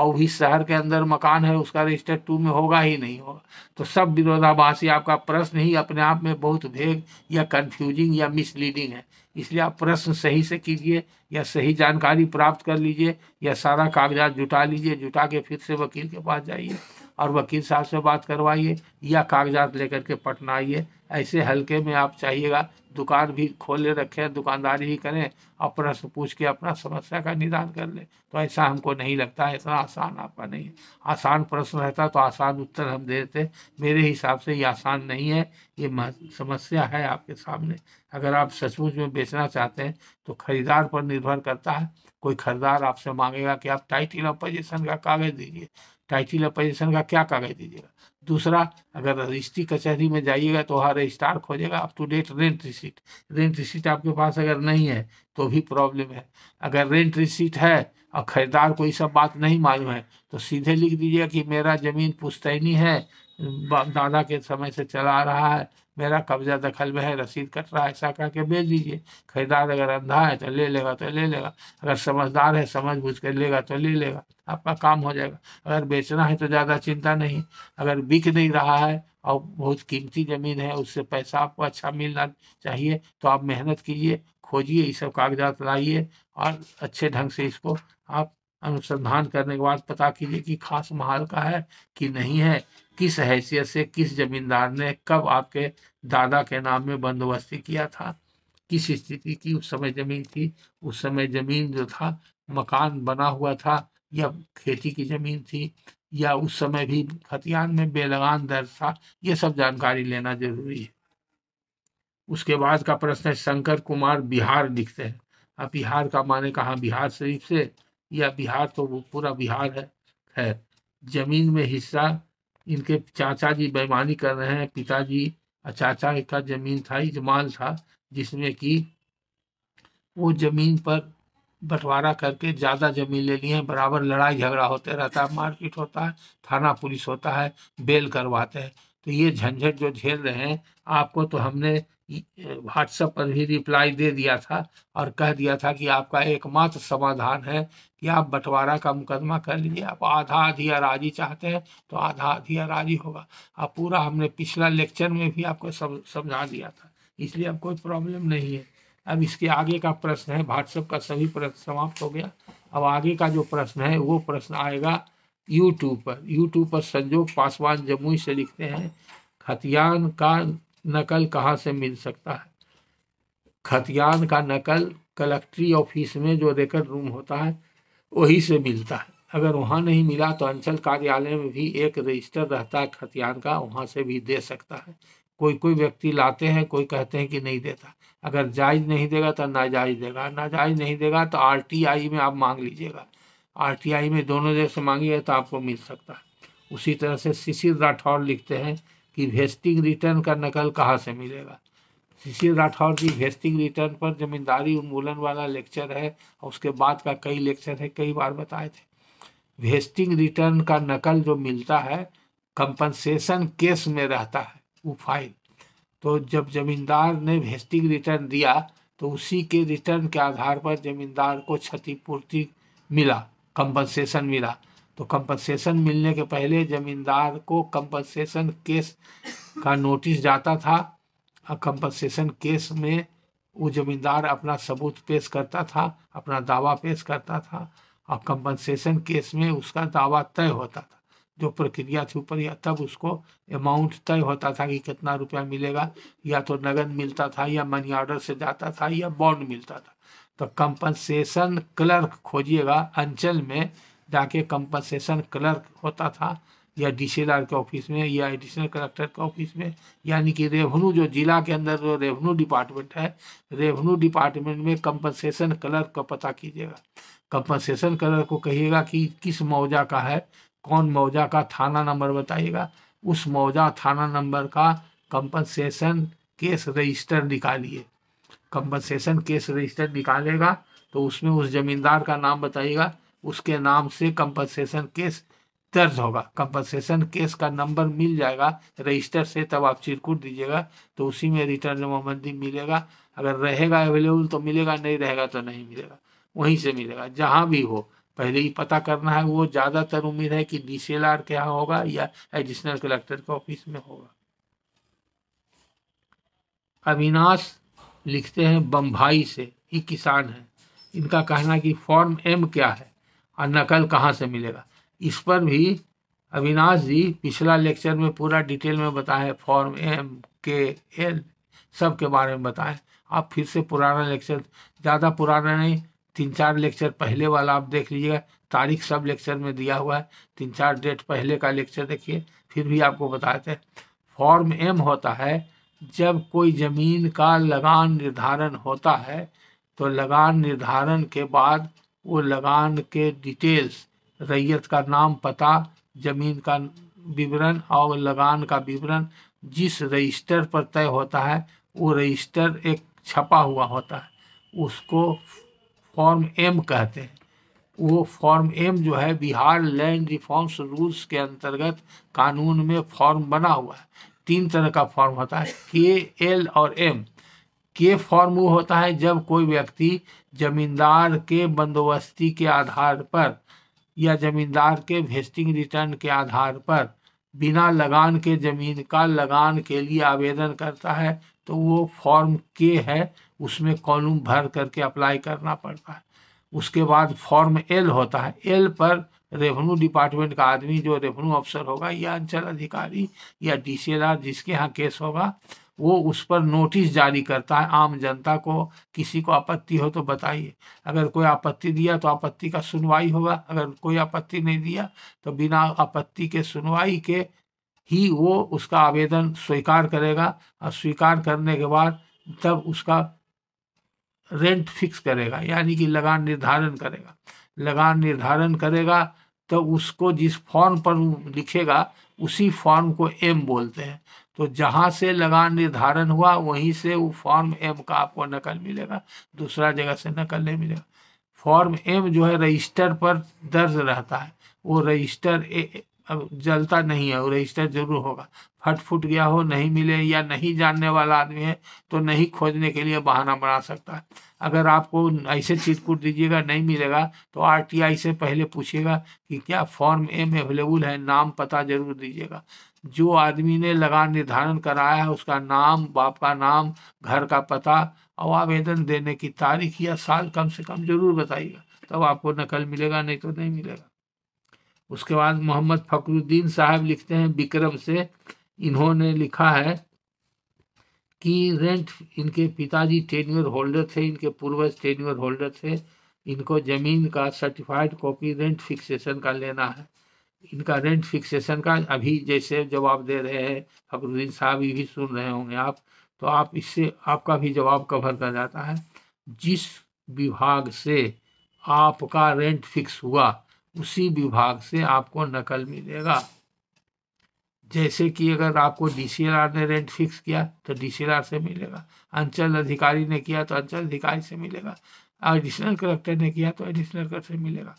और भी शहर के अंदर मकान है उसका रजिस्टर टू में होगा ही नहीं होगा तो सब विरोधाभासी आपका प्रश्न ही अपने आप में बहुत भेग या कंफ्यूजिंग या मिसलीडिंग है इसलिए आप प्रश्न सही से कीजिए या सही जानकारी प्राप्त कर लीजिए या सारा कागजात जुटा लीजिए जुटा के फिर से वकील के पास जाइए और वकील साहब से बात करवाइए या कागजात लेकर के पटना आइए ऐसे हल्के में आप चाहिएगा दुकान भी खोले रखें दुकानदारी ही करें और प्रश्न पूछ के अपना समस्या का निदान कर लें तो ऐसा हमको नहीं लगता है इतना आसान आपका नहीं है आसान प्रश्न रहता तो आसान उत्तर हम दे देते मेरे हिसाब से ये आसान नहीं है ये समस्या है आपके सामने अगर आप सचमुच में बेचना चाहते हैं तो खरीदार पर निर्भर करता है कोई खरीदार आपसे मांगेगा कि आप टाइटल ऑफ पोजिशन का कागज दीजिए टाइटल अपोजिशन का क्या कागज दीजिएगा दूसरा अगर रजिस्ट्री कचहरी में जाइएगा तो वहाँ रजिस्टार खोजेगा up to date rent receipt rent receipt आपके पास अगर नहीं है तो भी प्रॉब्लम है अगर रेंट रिसीट है और खरीदार को ये सब बात नहीं मालूम है तो सीधे लिख दीजिए कि मेरा ज़मीन पुस्तैनी है दादा के समय से चला आ रहा है मेरा कब्जा दखल में है रसीद कट रहा है ऐसा करके बेच दीजिए खरीदार अगर अंधा है तो ले लेगा तो ले लेगा अगर समझदार है समझ बूझ कर लेगा तो ले लेगा आपका काम हो जाएगा अगर बेचना है तो ज़्यादा चिंता नहीं अगर बिक नहीं रहा है और बहुत कीमती ज़मीन है उससे पैसा आपको अच्छा मिलना चाहिए तो आप मेहनत कीजिए खोजिए ये सब कागजात लाइए और अच्छे ढंग से इसको आप अनुसंधान करने के बाद पता कीजिए कि खास महल का है कि नहीं है किस हैसियत से किस जमींदार ने कब आपके दादा के नाम में बंदोबस्ती किया था किस स्थिति की उस समय जमीन थी उस समय जमीन जो था मकान बना हुआ था या खेती की जमीन थी या उस समय भी खतियान में बेलगान दर्ज था यह सब जानकारी लेना जरूरी है उसके बाद का प्रश्न है शंकर कुमार बिहार लिखते हैं अब बिहार का माने कहा बिहार शरीफ से या बिहार तो वो पूरा बिहार है खैर जमीन में हिस्सा इनके चाचा जी बेमानी कर रहे हैं पिताजी चाचा का जमीन था इजमाल था जिसमें कि वो जमीन पर बंटवारा करके ज़्यादा जमीन ले लिए हैं बराबर लड़ाई झगड़ा होते रहता है मारपीट होता है थाना पुलिस होता है बेल करवाते हैं तो ये झंझट जो झेल रहे हैं आपको तो हमने व्हाट्सएप पर भी रिप्लाई दे दिया था और कह दिया था कि आपका एकमात्र समाधान है कि आप बंटवारा का मुकदमा कर लीजिए आप आधा आधी अराजी चाहते हैं तो आधा आधी अराजी होगा आप पूरा हमने पिछला लेक्चर में भी आपको समझा दिया था इसलिए अब कोई प्रॉब्लम नहीं है अब इसके आगे का प्रश्न है व्हाट्सएप का सभी प्रश्न समाप्त हो गया अब आगे का जो प्रश्न है वो प्रश्न आएगा यूट्यूब पर यूट्यूब पर संजोग पासवान जमुई से लिखते हैं खतियान का नकल कहाँ से मिल सकता है खतियान का नकल कलेक्ट्री ऑफिस में जो रिकॉर्ड रूम होता है वही से मिलता है अगर वहाँ नहीं मिला तो अंचल कार्यालय में भी एक रजिस्टर रहता है खतियान का वहाँ से भी दे सकता है कोई कोई व्यक्ति लाते हैं कोई कहते हैं कि नहीं देता अगर जायज़ नहीं देगा तो नाजायज़ देगा नाजायज़ नहीं देगा तो आर में आप मांग लीजिएगा आर में दोनों जगह से मांगिए तो आपको मिल सकता है उसी तरह से शिशिर राठौर लिखते हैं कि वेस्टिंग रिटर्न का नकल कहाँ से मिलेगा शिशिर राठौर जी वेस्टिंग रिटर्न पर जमींदारी उन्मूलन वाला लेक्चर है और उसके बाद का कई लेक्चर है कई बार बताए थे वेस्टिंग रिटर्न का नकल जो मिलता है कंपनसेशन केस में रहता है वो फाइल तो जब जमींदार ने वेस्टिंग रिटर्न दिया तो उसी के रिटर्न के आधार पर जमींदार को क्षतिपूर्ति मिला कंपनसेशन मिला तो कंपनसेशन मिलने के पहले जमींदार को कंपनसेशन केस का नोटिस जाता था और कंपनसेशन केस में वो जमींदार अपना सबूत पेश करता था अपना दावा पेश करता था और कंपनसेशन केस में उसका दावा तय होता था जो प्रक्रिया थी ऊपर या तब उसको अमाउंट तय होता था कि कितना रुपया मिलेगा या तो नगद मिलता था या मनी ऑर्डर से जाता था या बॉन्ड मिलता था तो कंपनसेशन क्लर्क खोजिएगा अंचल में जाके कंपनसेशन क्लर्क होता था या डीसीएलआर के ऑफिस में या एडिशनल कलेक्टर के ऑफिस में यानी कि रेवन्यू जो जिला के अंदर जो रेवन्यू डिपार्टमेंट है रेवन्यू डिपार्टमेंट में कंपनसेशन क्लर्क का पता कीजिएगा कंपनसेशन क्लर्क को कहिएगा कि किस मौजा का है कौन मौजा का थाना नंबर बताइएगा उस मौजा थाना नंबर का कंपनसेशन केस रजिस्टर निकालिए कंपनसेशन केस रजिस्टर निकालेगा तो उसमें उस जमींदार का नाम बताइएगा उसके नाम से कंपनसेशन केस दर्ज होगा कंपनसेशन केस का नंबर मिल जाएगा रजिस्टर से तब आप चिरकुट दीजिएगा तो उसी में रिटर्न जमाबंदी मिलेगा अगर रहेगा अवेलेबल तो मिलेगा नहीं रहेगा तो नहीं मिलेगा वहीं से मिलेगा जहाँ भी हो पहले ही पता करना है वो ज़्यादातर उम्मीद है कि डी सी एल आर के यहाँ होगा या एडिशनल कलेक्टर के ऑफिस में होगा अविनाश लिखते हैं बम्भाई से ये किसान है इनका कहना कि फॉर्म एम क्या है और नकल कहाँ से मिलेगा इस पर भी अविनाश जी पिछला लेक्चर में पूरा डिटेल में बताएं फॉर्म एम के एल सब के बारे में बताए आप फिर से पुराना लेक्चर ज़्यादा पुराना नहीं तीन चार लेक्चर पहले वाला आप देख लीजिएगा तारीख सब लेक्चर में दिया हुआ है तीन चार डेट पहले का लेक्चर देखिए फिर भी आपको बताते हैं फॉर्म एम होता है जब कोई ज़मीन का लगान निर्धारण होता है तो लगान निर्धारण के बाद वो लगान के डिटेल्स रैयत का नाम पता जमीन का विवरण और लगान का विवरण जिस रजिस्टर पर तय होता है वो रजिस्टर एक छपा हुआ होता है उसको फॉर्म एम कहते हैं वो फॉर्म एम जो है बिहार लैंड रिफॉर्म्स रूल्स के अंतर्गत कानून में फॉर्म बना हुआ है तीन तरह का फॉर्म होता है के एल और एम के फॉर्म वो होता है जब कोई व्यक्ति जमींदार के बंदोबस्ती के आधार पर या जमींदार के भेस्टिंग रिटर्न के आधार पर बिना लगान के जमीन का लगान के लिए आवेदन करता है तो वो फॉर्म के है उसमें कॉलम भर करके अप्लाई करना पड़ता है उसके बाद फॉर्म एल होता है एल पर रेवेन्यू डिपार्टमेंट का आदमी जो रेवेन्यू अफसर होगा या अंचल अधिकारी या डी जिसके यहाँ केस होगा वो उस पर नोटिस जारी करता है आम जनता को किसी को आपत्ति हो तो बताइए अगर कोई आपत्ति दिया तो आपत्ति का सुनवाई होगा अगर कोई आपत्ति नहीं दिया तो बिना आपत्ति के सुनवाई के ही वो उसका आवेदन स्वीकार करेगा और स्वीकार करने के बाद तब उसका रेंट फिक्स करेगा यानी कि लगान निर्धारण करेगा लगान निर्धारण करेगा तो उसको जिस फॉर्म पर लिखेगा उसी फॉर्म को एम बोलते हैं तो जहाँ से लगान निर्धारण हुआ वहीं से वो फॉर्म एम का आपको नकल मिलेगा दूसरा जगह से नकल नहीं मिलेगा फॉर्म एम जो है रजिस्टर पर दर्ज रहता है वो रजिस्टर अब जलता नहीं है वो रजिस्टर जरूर होगा फट फूट गया हो नहीं मिले या नहीं जानने वाला आदमी है तो नहीं खोजने के लिए बहाना बना सकता है अगर आपको ऐसे चिटकुट दीजिएगा नहीं मिलेगा तो आरटीआई से पहले पूछिएगा कि क्या फॉर्म एम अवेलेबल है नाम पता जरूर दीजिएगा जो आदमी ने लगान निर्धारण कराया है उसका नाम बाप का नाम घर का पता और आवेदन देने की तारीख या साल कम से कम जरूर बताइएगा तब आपको नकल मिलेगा नहीं तो नहीं मिलेगा उसके बाद मोहम्मद फखरुद्दीन साहब लिखते हैं विक्रम से इन्होंने लिखा है कि रेंट इनके पिताजी टेन्यूर होल्डर थे इनके पूर्वज टेन्यूर होल्डर थे इनको जमीन का सर्टिफाइड कॉपी रेंट फिक्सेशन का लेना है इनका रेंट फिक्सेशन का अभी जैसे जवाब दे रहे हैं फखरुद्दीन साहब भी सुन रहे होंगे आप तो आप इससे आपका भी जवाब कवर कर जाता है जिस विभाग से आपका रेंट फिक्स हुआ उसी विभाग से आपको नकल मिलेगा जैसे कि अगर आपको डीसीएलआर ने रेंट फिक्स किया तो डीसीएलआर से मिलेगा अंचल अधिकारी ने किया तो अंचल अधिकारी से मिलेगा एडिशनल कलेक्टर ने किया तो एडिशनल कलेक्टर से मिलेगा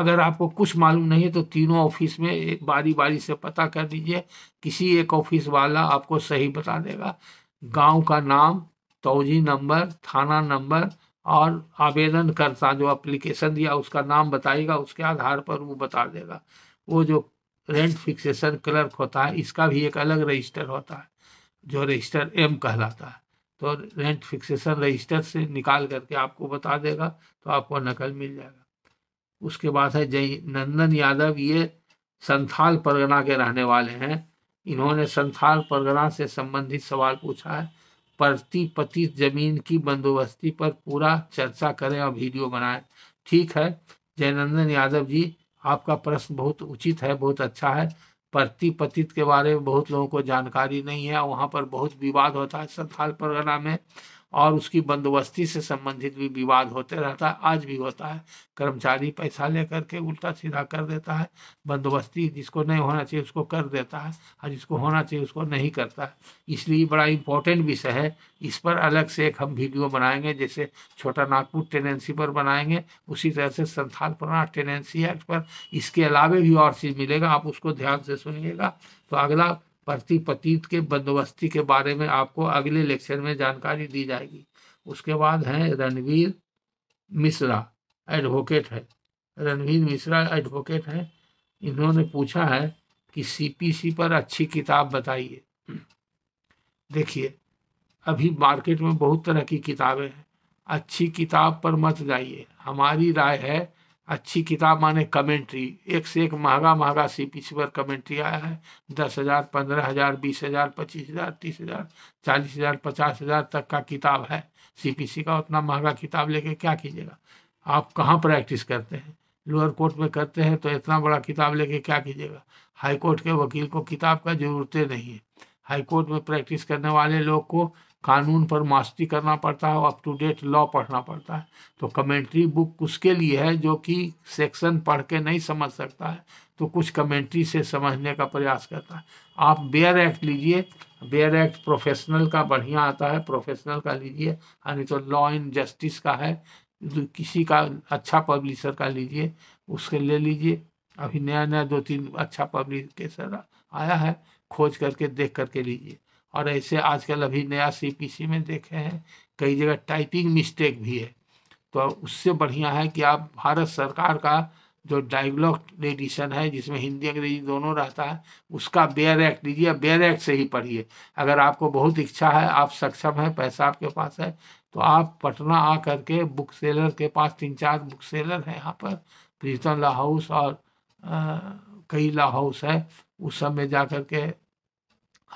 अगर आपको कुछ मालूम नहीं है तो तीनों ऑफिस में एक बारी बारी से पता कर दीजिए किसी एक ऑफिस वाला आपको सही बता देगा गांव का नाम तोजी नंबर थाना नंबर और आवेदनकर्ता जो अप्लीकेशन दिया उसका नाम बताएगा उसके आधार पर वो बता देगा वो जो रेंट फिक्सेशन क्लर्क होता है इसका भी एक अलग रजिस्टर होता है जो रजिस्टर एम कहलाता है तो रेंट फिक्सेशन रजिस्टर से निकाल करके आपको बता देगा तो आपको नकल मिल जाएगा उसके बाद है जय नंदन यादव ये संथाल परगना के रहने वाले हैं इन्होंने संथाल परगना से संबंधित सवाल पूछा है प्रति पति जमीन की बंदोबस्ती पर पूरा चर्चा करें और वीडियो बनाएं ठीक है जयनंदन यादव जी आपका प्रश्न बहुत उचित है बहुत अच्छा है प्रति पतित के बारे में बहुत लोगों को जानकारी नहीं है वहाँ पर बहुत विवाद होता है संथाल परगना में और उसकी बंदोबस्ती से संबंधित भी विवाद होते रहता है आज भी होता है कर्मचारी पैसा लेकर के उल्टा सीधा कर देता है बंदोबस्ती जिसको नहीं होना चाहिए उसको कर देता है और जिसको होना चाहिए उसको नहीं करता है इसलिए बड़ा इम्पोर्टेंट विषय है इस पर अलग से एक हम वीडियो बनाएंगे जैसे छोटा नागपुर टेनेंसी पर बनाएंगे उसी तरह से संथाल प्रणाट टेनेंसी एक्ट पर इसके अलावे भी और चीज़ मिलेगा आप उसको ध्यान से सुनिएगा तो अगला प्रति पतीत के बंदोबस्ती के बारे में आपको अगले लेक्चर में जानकारी दी जाएगी उसके बाद हैं रणवीर मिश्रा एडवोकेट है रणवीर मिश्रा एडवोकेट हैं इन्होंने पूछा है कि सीपीसी पर अच्छी किताब बताइए देखिए अभी मार्केट में बहुत तरह की किताबें हैं अच्छी किताब पर मत जाइए हमारी राय है अच्छी किताब माने कमेंट्री एक से एक महंगा महंगा सी पी सी पर कमेंट्री आया है दस हज़ार पंद्रह हज़ार बीस हज़ार पच्चीस हज़ार तीस हज़ार चालीस हज़ार पचास हज़ार तक का किताब है सी पी सी का उतना महंगा किताब लेके क्या कीजिएगा आप कहाँ प्रैक्टिस करते हैं लोअर कोर्ट में करते हैं तो इतना बड़ा किताब लेके क्या कीजिएगा हाई कोर्ट के वकील को किताब का ज़रूरतें नहीं है हाई कोर्ट में प्रैक्टिस करने वाले लोग को कानून पर मास्टरी करना पड़ता है और अप टू डेट लॉ पढ़ना पड़ता है तो कमेंट्री बुक उसके लिए है जो कि सेक्शन पढ़ के नहीं समझ सकता है तो कुछ कमेंट्री से समझने का प्रयास करता है आप बेयर एक्ट लीजिए बेयर एक्ट प्रोफेशनल का बढ़िया आता है प्रोफेशनल का लीजिए यानी तो लॉ एंड जस्टिस का है किसी का अच्छा पब्लिशर का लीजिए उसके ले लीजिए अभी नया नया दो तीन अच्छा पब्लिकेशन आया है खोज करके देख करके लीजिए और ऐसे आजकल अभी नया सी में देखे हैं कई जगह टाइपिंग मिस्टेक भी है तो उससे बढ़िया है कि आप भारत सरकार का जो डायलॉग एडिशन है जिसमें हिंदी अंग्रेजी दोनों रहता है उसका बेयर एक्ट लीजिए बेयर एक्ट से ही पढ़िए अगर आपको बहुत इच्छा है आप सक्षम हैं पैसा आपके पास है तो आप पटना आ करके बुक सेलर के पास तीन चार बुक सेलर हैं यहाँ पर प्रीतन ला हाउस और कई ला हाउस है उस सब में जा कर के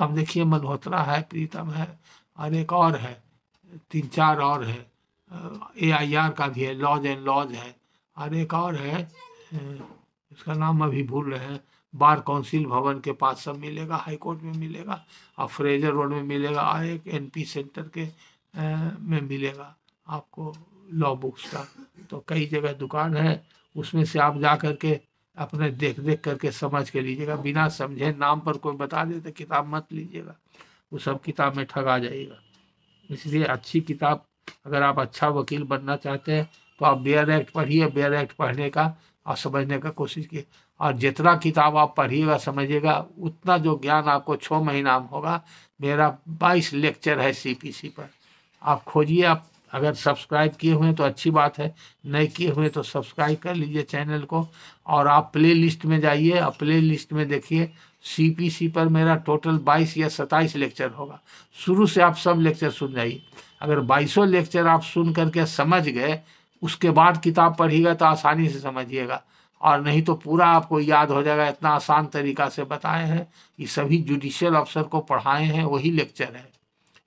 अब देखिए मल्होत्रा है प्रीतम है और एक और है तीन चार और है ए आई आर का भी है लॉज एंड लॉज है और एक और है इसका नाम अभी भूल रहे हैं बार काउंसिल भवन के पास सब मिलेगा हाई कोर्ट में मिलेगा और फ्रेजर रोड में मिलेगा और एक एनपी सेंटर के में मिलेगा आपको लॉ बुक्स का तो कई जगह दुकान है उसमें से आप जा कर के अपने देख देख करके समझ के लीजिएगा बिना समझे नाम पर कोई बता दे तो किताब मत लीजिएगा वो सब किताब में ठगा जाएगा इसलिए अच्छी किताब अगर आप अच्छा वकील बनना चाहते हैं तो आप बेयर एक्ट पढ़िए बेयर एक्ट पढ़ने का और समझने का कोशिश की और जितना किताब आप पढ़िएगा समझिएगा उतना जो ज्ञान आपको छः महीना में होगा मेरा बाईस लेक्चर है सीपीसी पर आप खोजिए आप अगर सब्सक्राइब किए हुए हैं तो अच्छी बात है नहीं किए हुए तो सब्सक्राइब कर लीजिए चैनल को और आप प्ले लिस्ट में जाइए और प्ले लिस्ट में देखिए सीपीसी पर मेरा टोटल 22 या 27 लेक्चर होगा शुरू से आप सब लेक्चर सुन जाइए अगर बाईसों लेक्चर आप सुन करके समझ गए उसके बाद किताब पढ़िएगा तो आसानी से समझिएगा और नहीं तो पूरा आपको याद हो जाएगा इतना आसान तरीका से बताए हैं ये सभी जुडिशियल अफसर को पढ़ाए हैं वही लेक्चर है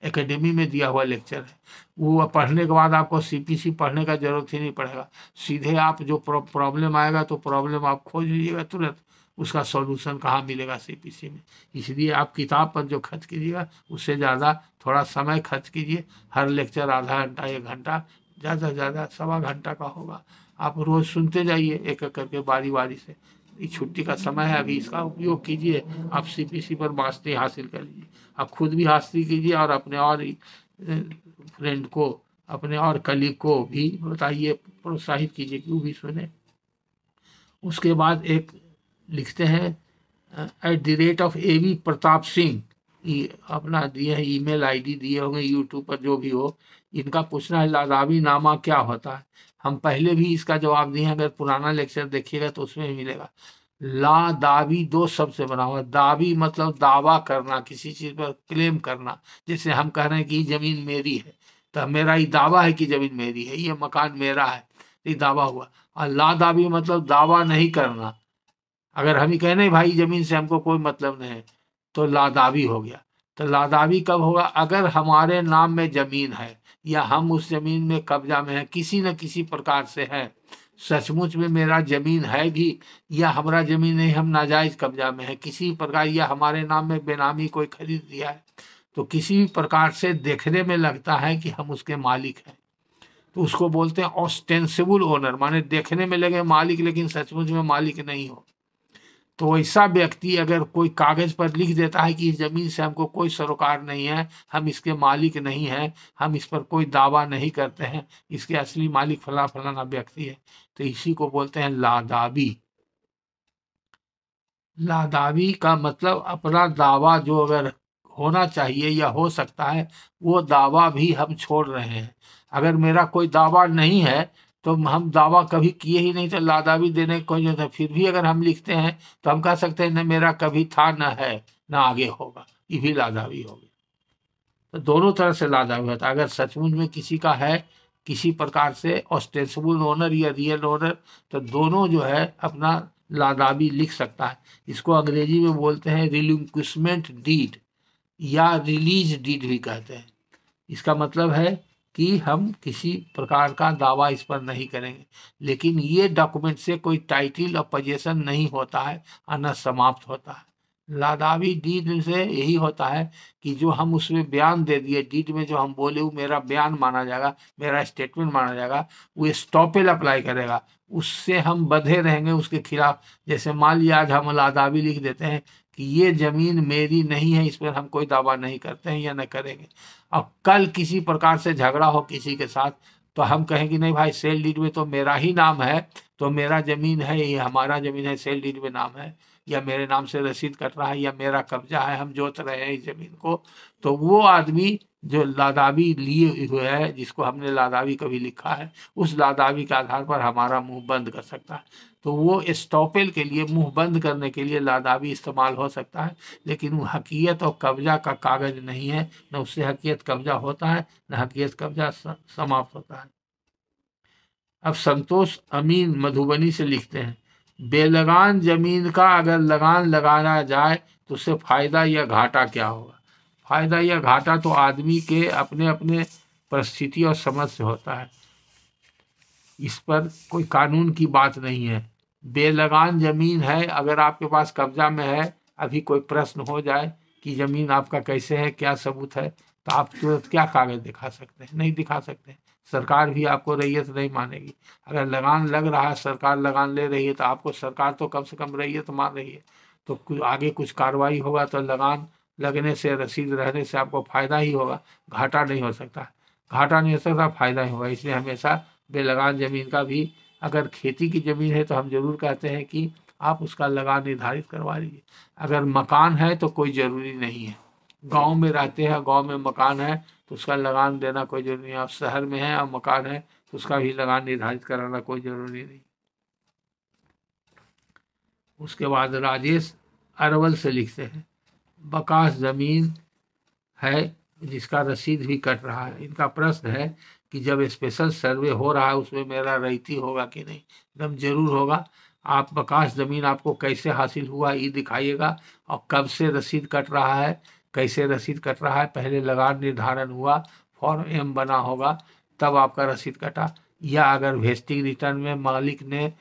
एकेडमी में दिया हुआ लेक्चर है वो पढ़ने के बाद आपको सीपीसी पढ़ने का जरूरत ही नहीं पड़ेगा सीधे आप जो प्रॉब्लम आएगा तो प्रॉब्लम आप खोज लीजिएगा तुरंत उसका सॉल्यूशन कहाँ मिलेगा सीपीसी में इसलिए आप किताब पर जो खर्च कीजिएगा उससे ज़्यादा थोड़ा समय खर्च कीजिए हर लेक्चर आधा घंटा एक घंटा ज़्यादा से ज़्यादा सवा घंटा का होगा आप रोज़ सुनते जाइए एक एक करके बारी बारी से छुट्टी का समय है अभी इसका उपयोग कीजिए आप सीपीसी पर मास्टरी हासिल कर लीजिए आप खुद भी हासिल कीजिए और अपने और फ्रेंड को अपने और कलीग को भी बताइए प्रोत्साहित कीजिए कि वो भी सुने उसके बाद एक लिखते हैं at the rate of A V Pratap Singh अपना दिए हैं ईमेल आईडी दिए होंगे यूट्यूब पर जो भी हो इनका पूछना है लादावी नामा क्या होता है हम पहले भी इसका जवाब दिए अगर पुराना लेक्चर देखिएगा तो उसमें मिलेगा ला दावी दो सबसे से बना हुआ दावी मतलब दावा करना किसी चीज़ पर क्लेम करना जैसे हम कह रहे हैं कि ज़मीन मेरी है तो मेरा ये दावा है कि ज़मीन मेरी है ये मकान मेरा है ये दावा हुआ और ला दावी मतलब दावा नहीं करना अगर हम ही कहें भाई ज़मीन से हमको कोई मतलब नहीं है तो लादावी हो गया तो लादावी कब होगा अगर हमारे नाम में जमीन है या हम उस जमीन में कब्जा में है किसी न किसी प्रकार से है सचमुच में मेरा जमीन है भी या हमारा जमीन नहीं हम नाजायज कब्जा में है किसी प्रकार या हमारे नाम में बेनामी कोई खरीद लिया है तो किसी भी प्रकार से देखने में लगता है कि हम उसके मालिक हैं तो उसको बोलते हैं ऑस्टेंसिबल ओनर माने देखने में लगे मालिक लेकिन सचमुच में मालिक नहीं हो तो ऐसा व्यक्ति अगर कोई कागज पर लिख देता है कि इस जमीन से हमको कोई सरोकार नहीं है हम इसके मालिक नहीं हैं हम इस पर कोई दावा नहीं करते हैं इसके असली मालिक फला फलाना व्यक्ति है तो इसी को बोलते हैं लादाबी लादाबी का मतलब अपना दावा जो अगर होना चाहिए या हो सकता है वो दावा भी हम छोड़ रहे हैं अगर मेरा कोई दावा नहीं है तो हम दावा कभी किए ही नहीं थे भी देने को जो था फिर भी अगर हम लिखते हैं तो हम कह सकते हैं न मेरा कभी था न है न आगे होगा ये भी लादावी होगी तो दोनों तरह से लादावी होता अगर सचमुच में किसी का है किसी प्रकार से ऑस्टेंसिबल ओनर या रियल ओनर तो दोनों जो है अपना लादावी लिख सकता है इसको अंग्रेजी में बोलते हैं रिलिंक्विशमेंट डीड या रिलीज डीड भी कहते हैं इसका मतलब है कि हम किसी प्रकार का दावा इस पर नहीं करेंगे लेकिन ये डॉक्यूमेंट से कोई टाइटल और पोजेशन नहीं होता है और न समाप्त होता है लादावी डीड से यही होता है कि जो हम उसमें बयान दे दिए डीड में जो हम बोले वो मेरा बयान माना जाएगा मेरा स्टेटमेंट माना जाएगा वो स्टॉपेल अप्लाई करेगा उससे हम बधे रहेंगे उसके खिलाफ जैसे मान लिया आज हम लादावी लिख देते हैं कि ये जमीन मेरी नहीं है इस पर हम कोई दावा नहीं करते हैं या न करेंगे अब कल किसी प्रकार से झगड़ा हो किसी के साथ तो हम कहेंगे नहीं भाई सेल डीड में तो मेरा ही नाम है तो मेरा जमीन है ये हमारा जमीन है सेल डीड में नाम है या मेरे नाम से रसीद कट रहा है या मेरा कब्जा है हम जोत रहे हैं इस जमीन को तो वो आदमी जो लादावी लिए हुए है जिसको हमने लादावी कभी लिखा है उस लादावी के आधार पर हमारा मुंह बंद कर सकता है तो वो स्टॉपेल के लिए मुंह बंद करने के लिए लादावी इस्तेमाल हो सकता है लेकिन वो हकीयत और कब्जा का कागज नहीं है न उससे हकीयत कब्जा होता है न हकीयत कब्जा समाप्त होता है अब संतोष अमीन मधुबनी से लिखते हैं बेलगान जमीन का अगर लगान लगाना जाए तो उससे फायदा या घाटा क्या होगा फायदा या घाटा तो आदमी के अपने अपने परिस्थिति और समझ से होता है इस पर कोई कानून की बात नहीं है बेलगान जमीन है अगर आपके पास कब्जा में है अभी कोई प्रश्न हो जाए कि जमीन आपका कैसे है क्या सबूत है तो आप तुरंत क्या कागज दिखा सकते हैं नहीं दिखा सकते हैं सरकार भी आपको रैयत नहीं मानेगी अगर लगान लग रहा है सरकार लगान ले रही है तो आपको सरकार तो कम से कम रैयत मान रही है तो आगे कुछ कार्रवाई होगा तो लगान लगने से रसीद रहने से आपको फायदा ही होगा घाटा नहीं हो सकता घाटा नहीं हो सकता फायदा ही होगा इसलिए हमेशा बेलगान जमीन का भी अगर खेती की ज़मीन है तो हम जरूर कहते हैं कि आप उसका लगान निर्धारित करवा लीजिए अगर मकान है तो कोई ज़रूरी नहीं है गांव में रहते हैं गांव में मकान है तो उसका लगान देना कोई ज़रूरी नहीं आप शहर में है और मकान है तो उसका भी लगान निर्धारित कराना कोई ज़रूरी नहीं उसके बाद राजेश अरवल से लिखते हैं बकास ज़मीन है जिसका रसीद भी कट रहा है इनका प्रश्न है कि जब स्पेशल सर्वे हो रहा है उसमें मेरा रईती होगा कि नहीं एकदम जरूर होगा आप बकाश ज़मीन आपको कैसे हासिल हुआ ये दिखाइएगा और कब से रसीद कट रहा है कैसे रसीद कट रहा है पहले लगान निर्धारण हुआ फॉर्म एम बना होगा तब आपका रसीद कटा या अगर वेस्टिंग रिटर्न में मालिक ने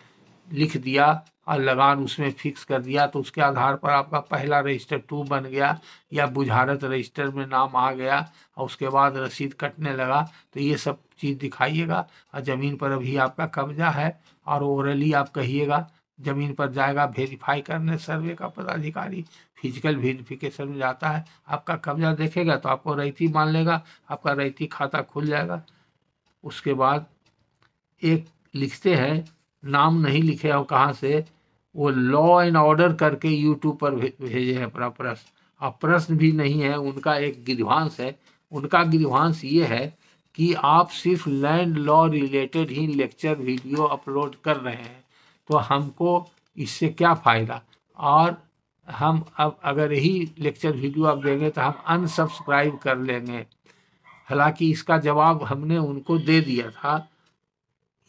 लिख दिया और लगान उसमें फिक्स कर दिया तो उसके आधार पर आपका पहला रजिस्टर टू बन गया या बुझारत रजिस्टर में नाम आ गया और उसके बाद रसीद कटने लगा तो ये सब चीज़ दिखाइएगा और ज़मीन पर अभी आपका कब्जा है और ओरली आप कहिएगा ज़मीन पर जाएगा वेरीफाई करने सर्वे का पदाधिकारी फिजिकल वेरिफिकेशन में जाता है आपका कब्जा देखेगा तो आपको रैती मान लेगा आपका रैती खाता खुल जाएगा उसके बाद एक लिखते हैं नाम नहीं लिखे और कहाँ से वो लॉ एंड ऑर्डर करके यूट्यूब पर भेजे हैं अपना प्रश्न अब प्रश्न भी नहीं है उनका एक गिरवांश है उनका गिरवांश ये है कि आप सिर्फ लैंड लॉ रिलेटेड ही लेक्चर वीडियो अपलोड कर रहे हैं तो हमको इससे क्या फ़ायदा और हम अब अगर यही लेक्चर वीडियो आप देंगे तो हम अनसब्सक्राइब कर लेंगे हालांकि इसका जवाब हमने उनको दे दिया था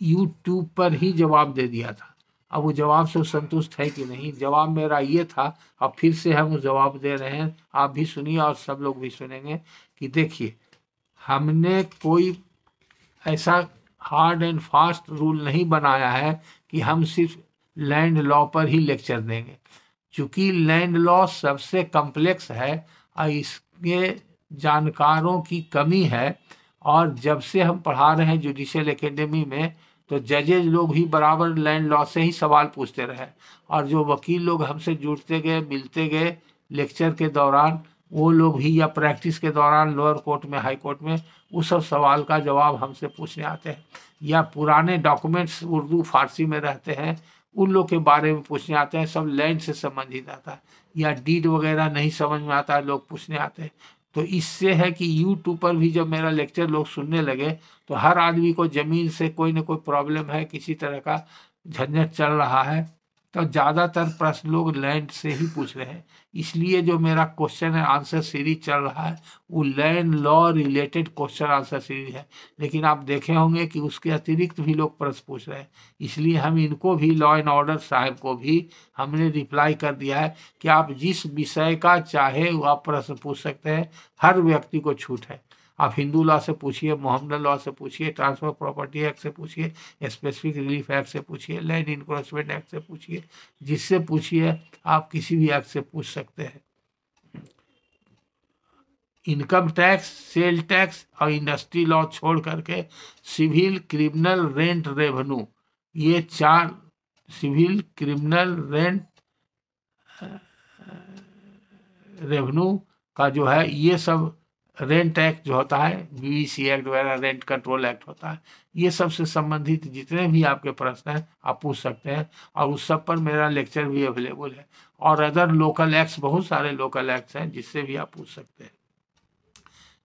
यूट्यूब पर ही जवाब दे दिया था अब वो जवाब से संतुष्ट है कि नहीं जवाब मेरा ये था अब फिर से हम जवाब दे रहे हैं आप भी सुनिए और सब लोग भी सुनेंगे कि देखिए हमने कोई ऐसा हार्ड एंड फास्ट रूल नहीं बनाया है कि हम सिर्फ लैंड लॉ पर ही लेक्चर देंगे चूँकि लैंड लॉ सबसे कम्प्लेक्स है और इसके जानकारों की कमी है और जब से हम पढ़ा रहे हैं जुडिशियल एकेडमी में तो जजेज लोग ही बराबर लैंड लॉ से ही सवाल पूछते रहे और जो वकील लोग हमसे जुड़ते गए मिलते गए लेक्चर के दौरान वो लोग भी या प्रैक्टिस के दौरान लोअर कोर्ट में हाई कोर्ट में उस सब सवाल का जवाब हमसे पूछने आते हैं या पुराने डॉक्यूमेंट्स उर्दू फारसी में रहते हैं उन लोग के बारे में पूछने आते हैं सब लैंड से संबंधित आता है या डीड वगैरह नहीं समझ में आता है लोग पूछने आते हैं तो इससे है कि यूट्यूब पर भी जब मेरा लेक्चर लोग सुनने लगे तो हर आदमी को ज़मीन से कोई ना कोई प्रॉब्लम है किसी तरह का झंझट चल रहा है तो ज़्यादातर प्रश्न लोग लैंड से ही पूछ रहे हैं इसलिए जो मेरा क्वेश्चन है आंसर सीरीज चल रहा है वो land law related question answer series है लेकिन आप देखे होंगे कि उसके अतिरिक्त भी लोग प्रश्न पूछ रहे हैं इसलिए हम इनको भी लॉ एंड ऑर्डर साहब को भी हमने रिप्लाई कर दिया है कि आप जिस विषय का चाहे वह प्रश्न पूछ सकते हैं हर व्यक्ति को छूट है आप हिंदू लॉ से पूछिए मोहम्मद लॉ से पूछिए ट्रांसफर प्रॉपर्टी एक्ट से पूछिए स्पेसिफिक रिलीफ एक्ट से पूछिए लैंड इंक्रोचमेंट एक्ट से पूछिए जिससे पूछिए आप किसी भी एक्ट से पूछ सकते हैं इनकम टैक्स सेल टैक्स और इंडस्ट्री लॉ छोड़ करके सिविल क्रिमिनल रेंट रेवेन्यू ये चार सिविल क्रिमिनल रेंट रेवेन्यू का जो है ये सब रेंट एक्ट जो होता है सी एक्ट e वगैरह रेंट कंट्रोल एक्ट होता है ये सब से संबंधित जितने भी आपके प्रश्न हैं आप पूछ सकते हैं और उस सब पर मेरा लेक्चर भी अवेलेबल है और अदर लोकल एक्ट्स बहुत सारे लोकल एक्ट्स हैं जिससे भी आप पूछ सकते हैं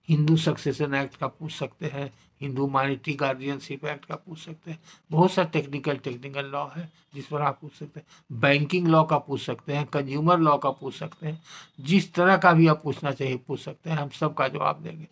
हिंदू सक्सेशन एक्ट का पूछ सकते हैं हिंदू माइनिटी गार्जियनशिप एक्ट का पूछ सकते हैं बहुत सा टेक्निकल टेक्निकल लॉ है जिस पर आप पूछ सकते हैं बैंकिंग लॉ का पूछ सकते हैं कंज्यूमर लॉ का पूछ सकते हैं जिस तरह का भी आप पूछना चाहिए पूछ सकते हैं हम सब का जवाब देंगे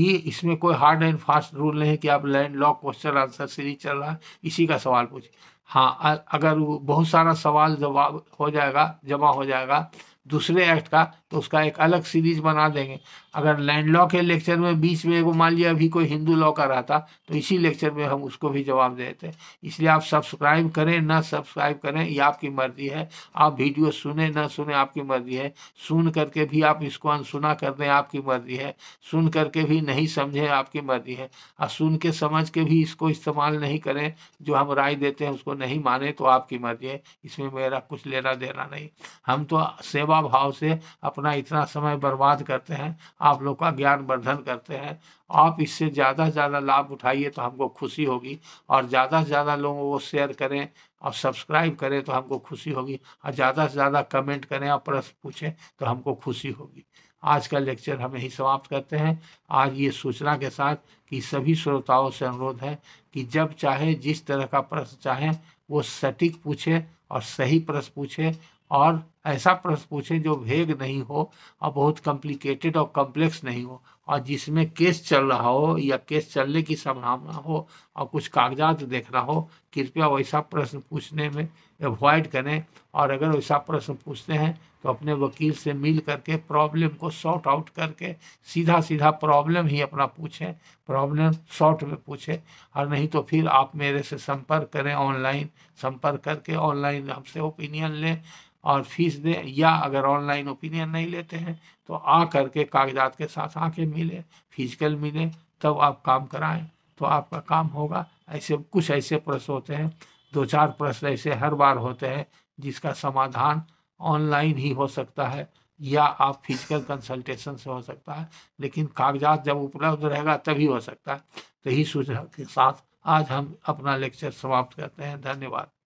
ये इसमें कोई हार्ड एंड फास्ट रूल नहीं है कि आप land law question answer series चल रहा है इसी का सवाल पूछिए हाँ अगर बहुत सारा सवाल जवाब हो जाएगा जमा हो जाएगा दूसरे एक्ट का तो उसका एक अलग सीरीज बना देंगे अगर लैंड लॉ के लेक्चर में बीच में वो मान लिया अभी कोई हिंदू लॉ का रहा था तो इसी लेक्चर में हम उसको भी जवाब देते हैं इसलिए आप सब्सक्राइब करें ना सब्सक्राइब करें ये आपकी मर्जी है आप वीडियो सुने ना सुने आपकी मर्जी है सुन करके भी आप इसको अनसुना कर दें आपकी मर्जी है सुन करके भी नहीं समझें आपकी मर्जी है और सुन के समझ के भी इसको इस्तेमाल नहीं करें जो हम राय देते हैं उसको नहीं माने तो आपकी मर्जी है इसमें मेरा कुछ लेना देना नहीं हम तो सेवा भाव से अपना अपना इतना समय बर्बाद करते हैं आप लोग का ज्ञान वर्धन करते हैं आप इससे ज़्यादा से ज़्यादा लाभ उठाइए तो हमको खुशी होगी और ज़्यादा से ज़्यादा लोगों को शेयर करें और सब्सक्राइब करें तो हमको खुशी होगी और ज़्यादा से ज़्यादा कमेंट करें और प्रश्न पूछें तो हमको खुशी होगी आज का लेक्चर हम यही समाप्त करते हैं आज ये सूचना के साथ कि सभी श्रोताओं से अनुरोध है कि जब चाहे जिस तरह का प्रश्न चाहें वो सटीक पूछे और सही प्रश्न पूछे और ऐसा प्रश्न पूछें जो भेग नहीं हो और बहुत कॉम्प्लिकेटेड और कॉम्प्लेक्स नहीं हो और जिसमें केस चल रहा हो या केस चलने की संभावना हो और कुछ कागजात देख रहा हो कृपया वैसा प्रश्न पूछने में अवॉइड करें और अगर वैसा प्रश्न पूछते हैं तो अपने वकील से मिल करके प्रॉब्लम को सॉर्ट आउट करके सीधा सीधा प्रॉब्लम ही अपना पूछें प्रॉब्लम शॉर्ट में पूछें और नहीं तो फिर आप मेरे से संपर्क करें ऑनलाइन संपर्क करके ऑनलाइन हमसे ओपिनियन लें और फीस दें या अगर ऑनलाइन ओपिनियन नहीं लेते हैं तो आ करके कागजात के साथ आके मिले फिजिकल मिले तब आप काम कराएं तो आपका काम होगा ऐसे कुछ ऐसे प्रश्न होते हैं दो चार प्रश्न ऐसे हर बार होते हैं जिसका समाधान ऑनलाइन ही हो सकता है या आप फिजिकल कंसल्टेशन से हो सकता है लेकिन कागजात जब उपलब्ध रहेगा तभी हो सकता है तो यही सूचना के साथ आज हम अपना लेक्चर समाप्त करते हैं धन्यवाद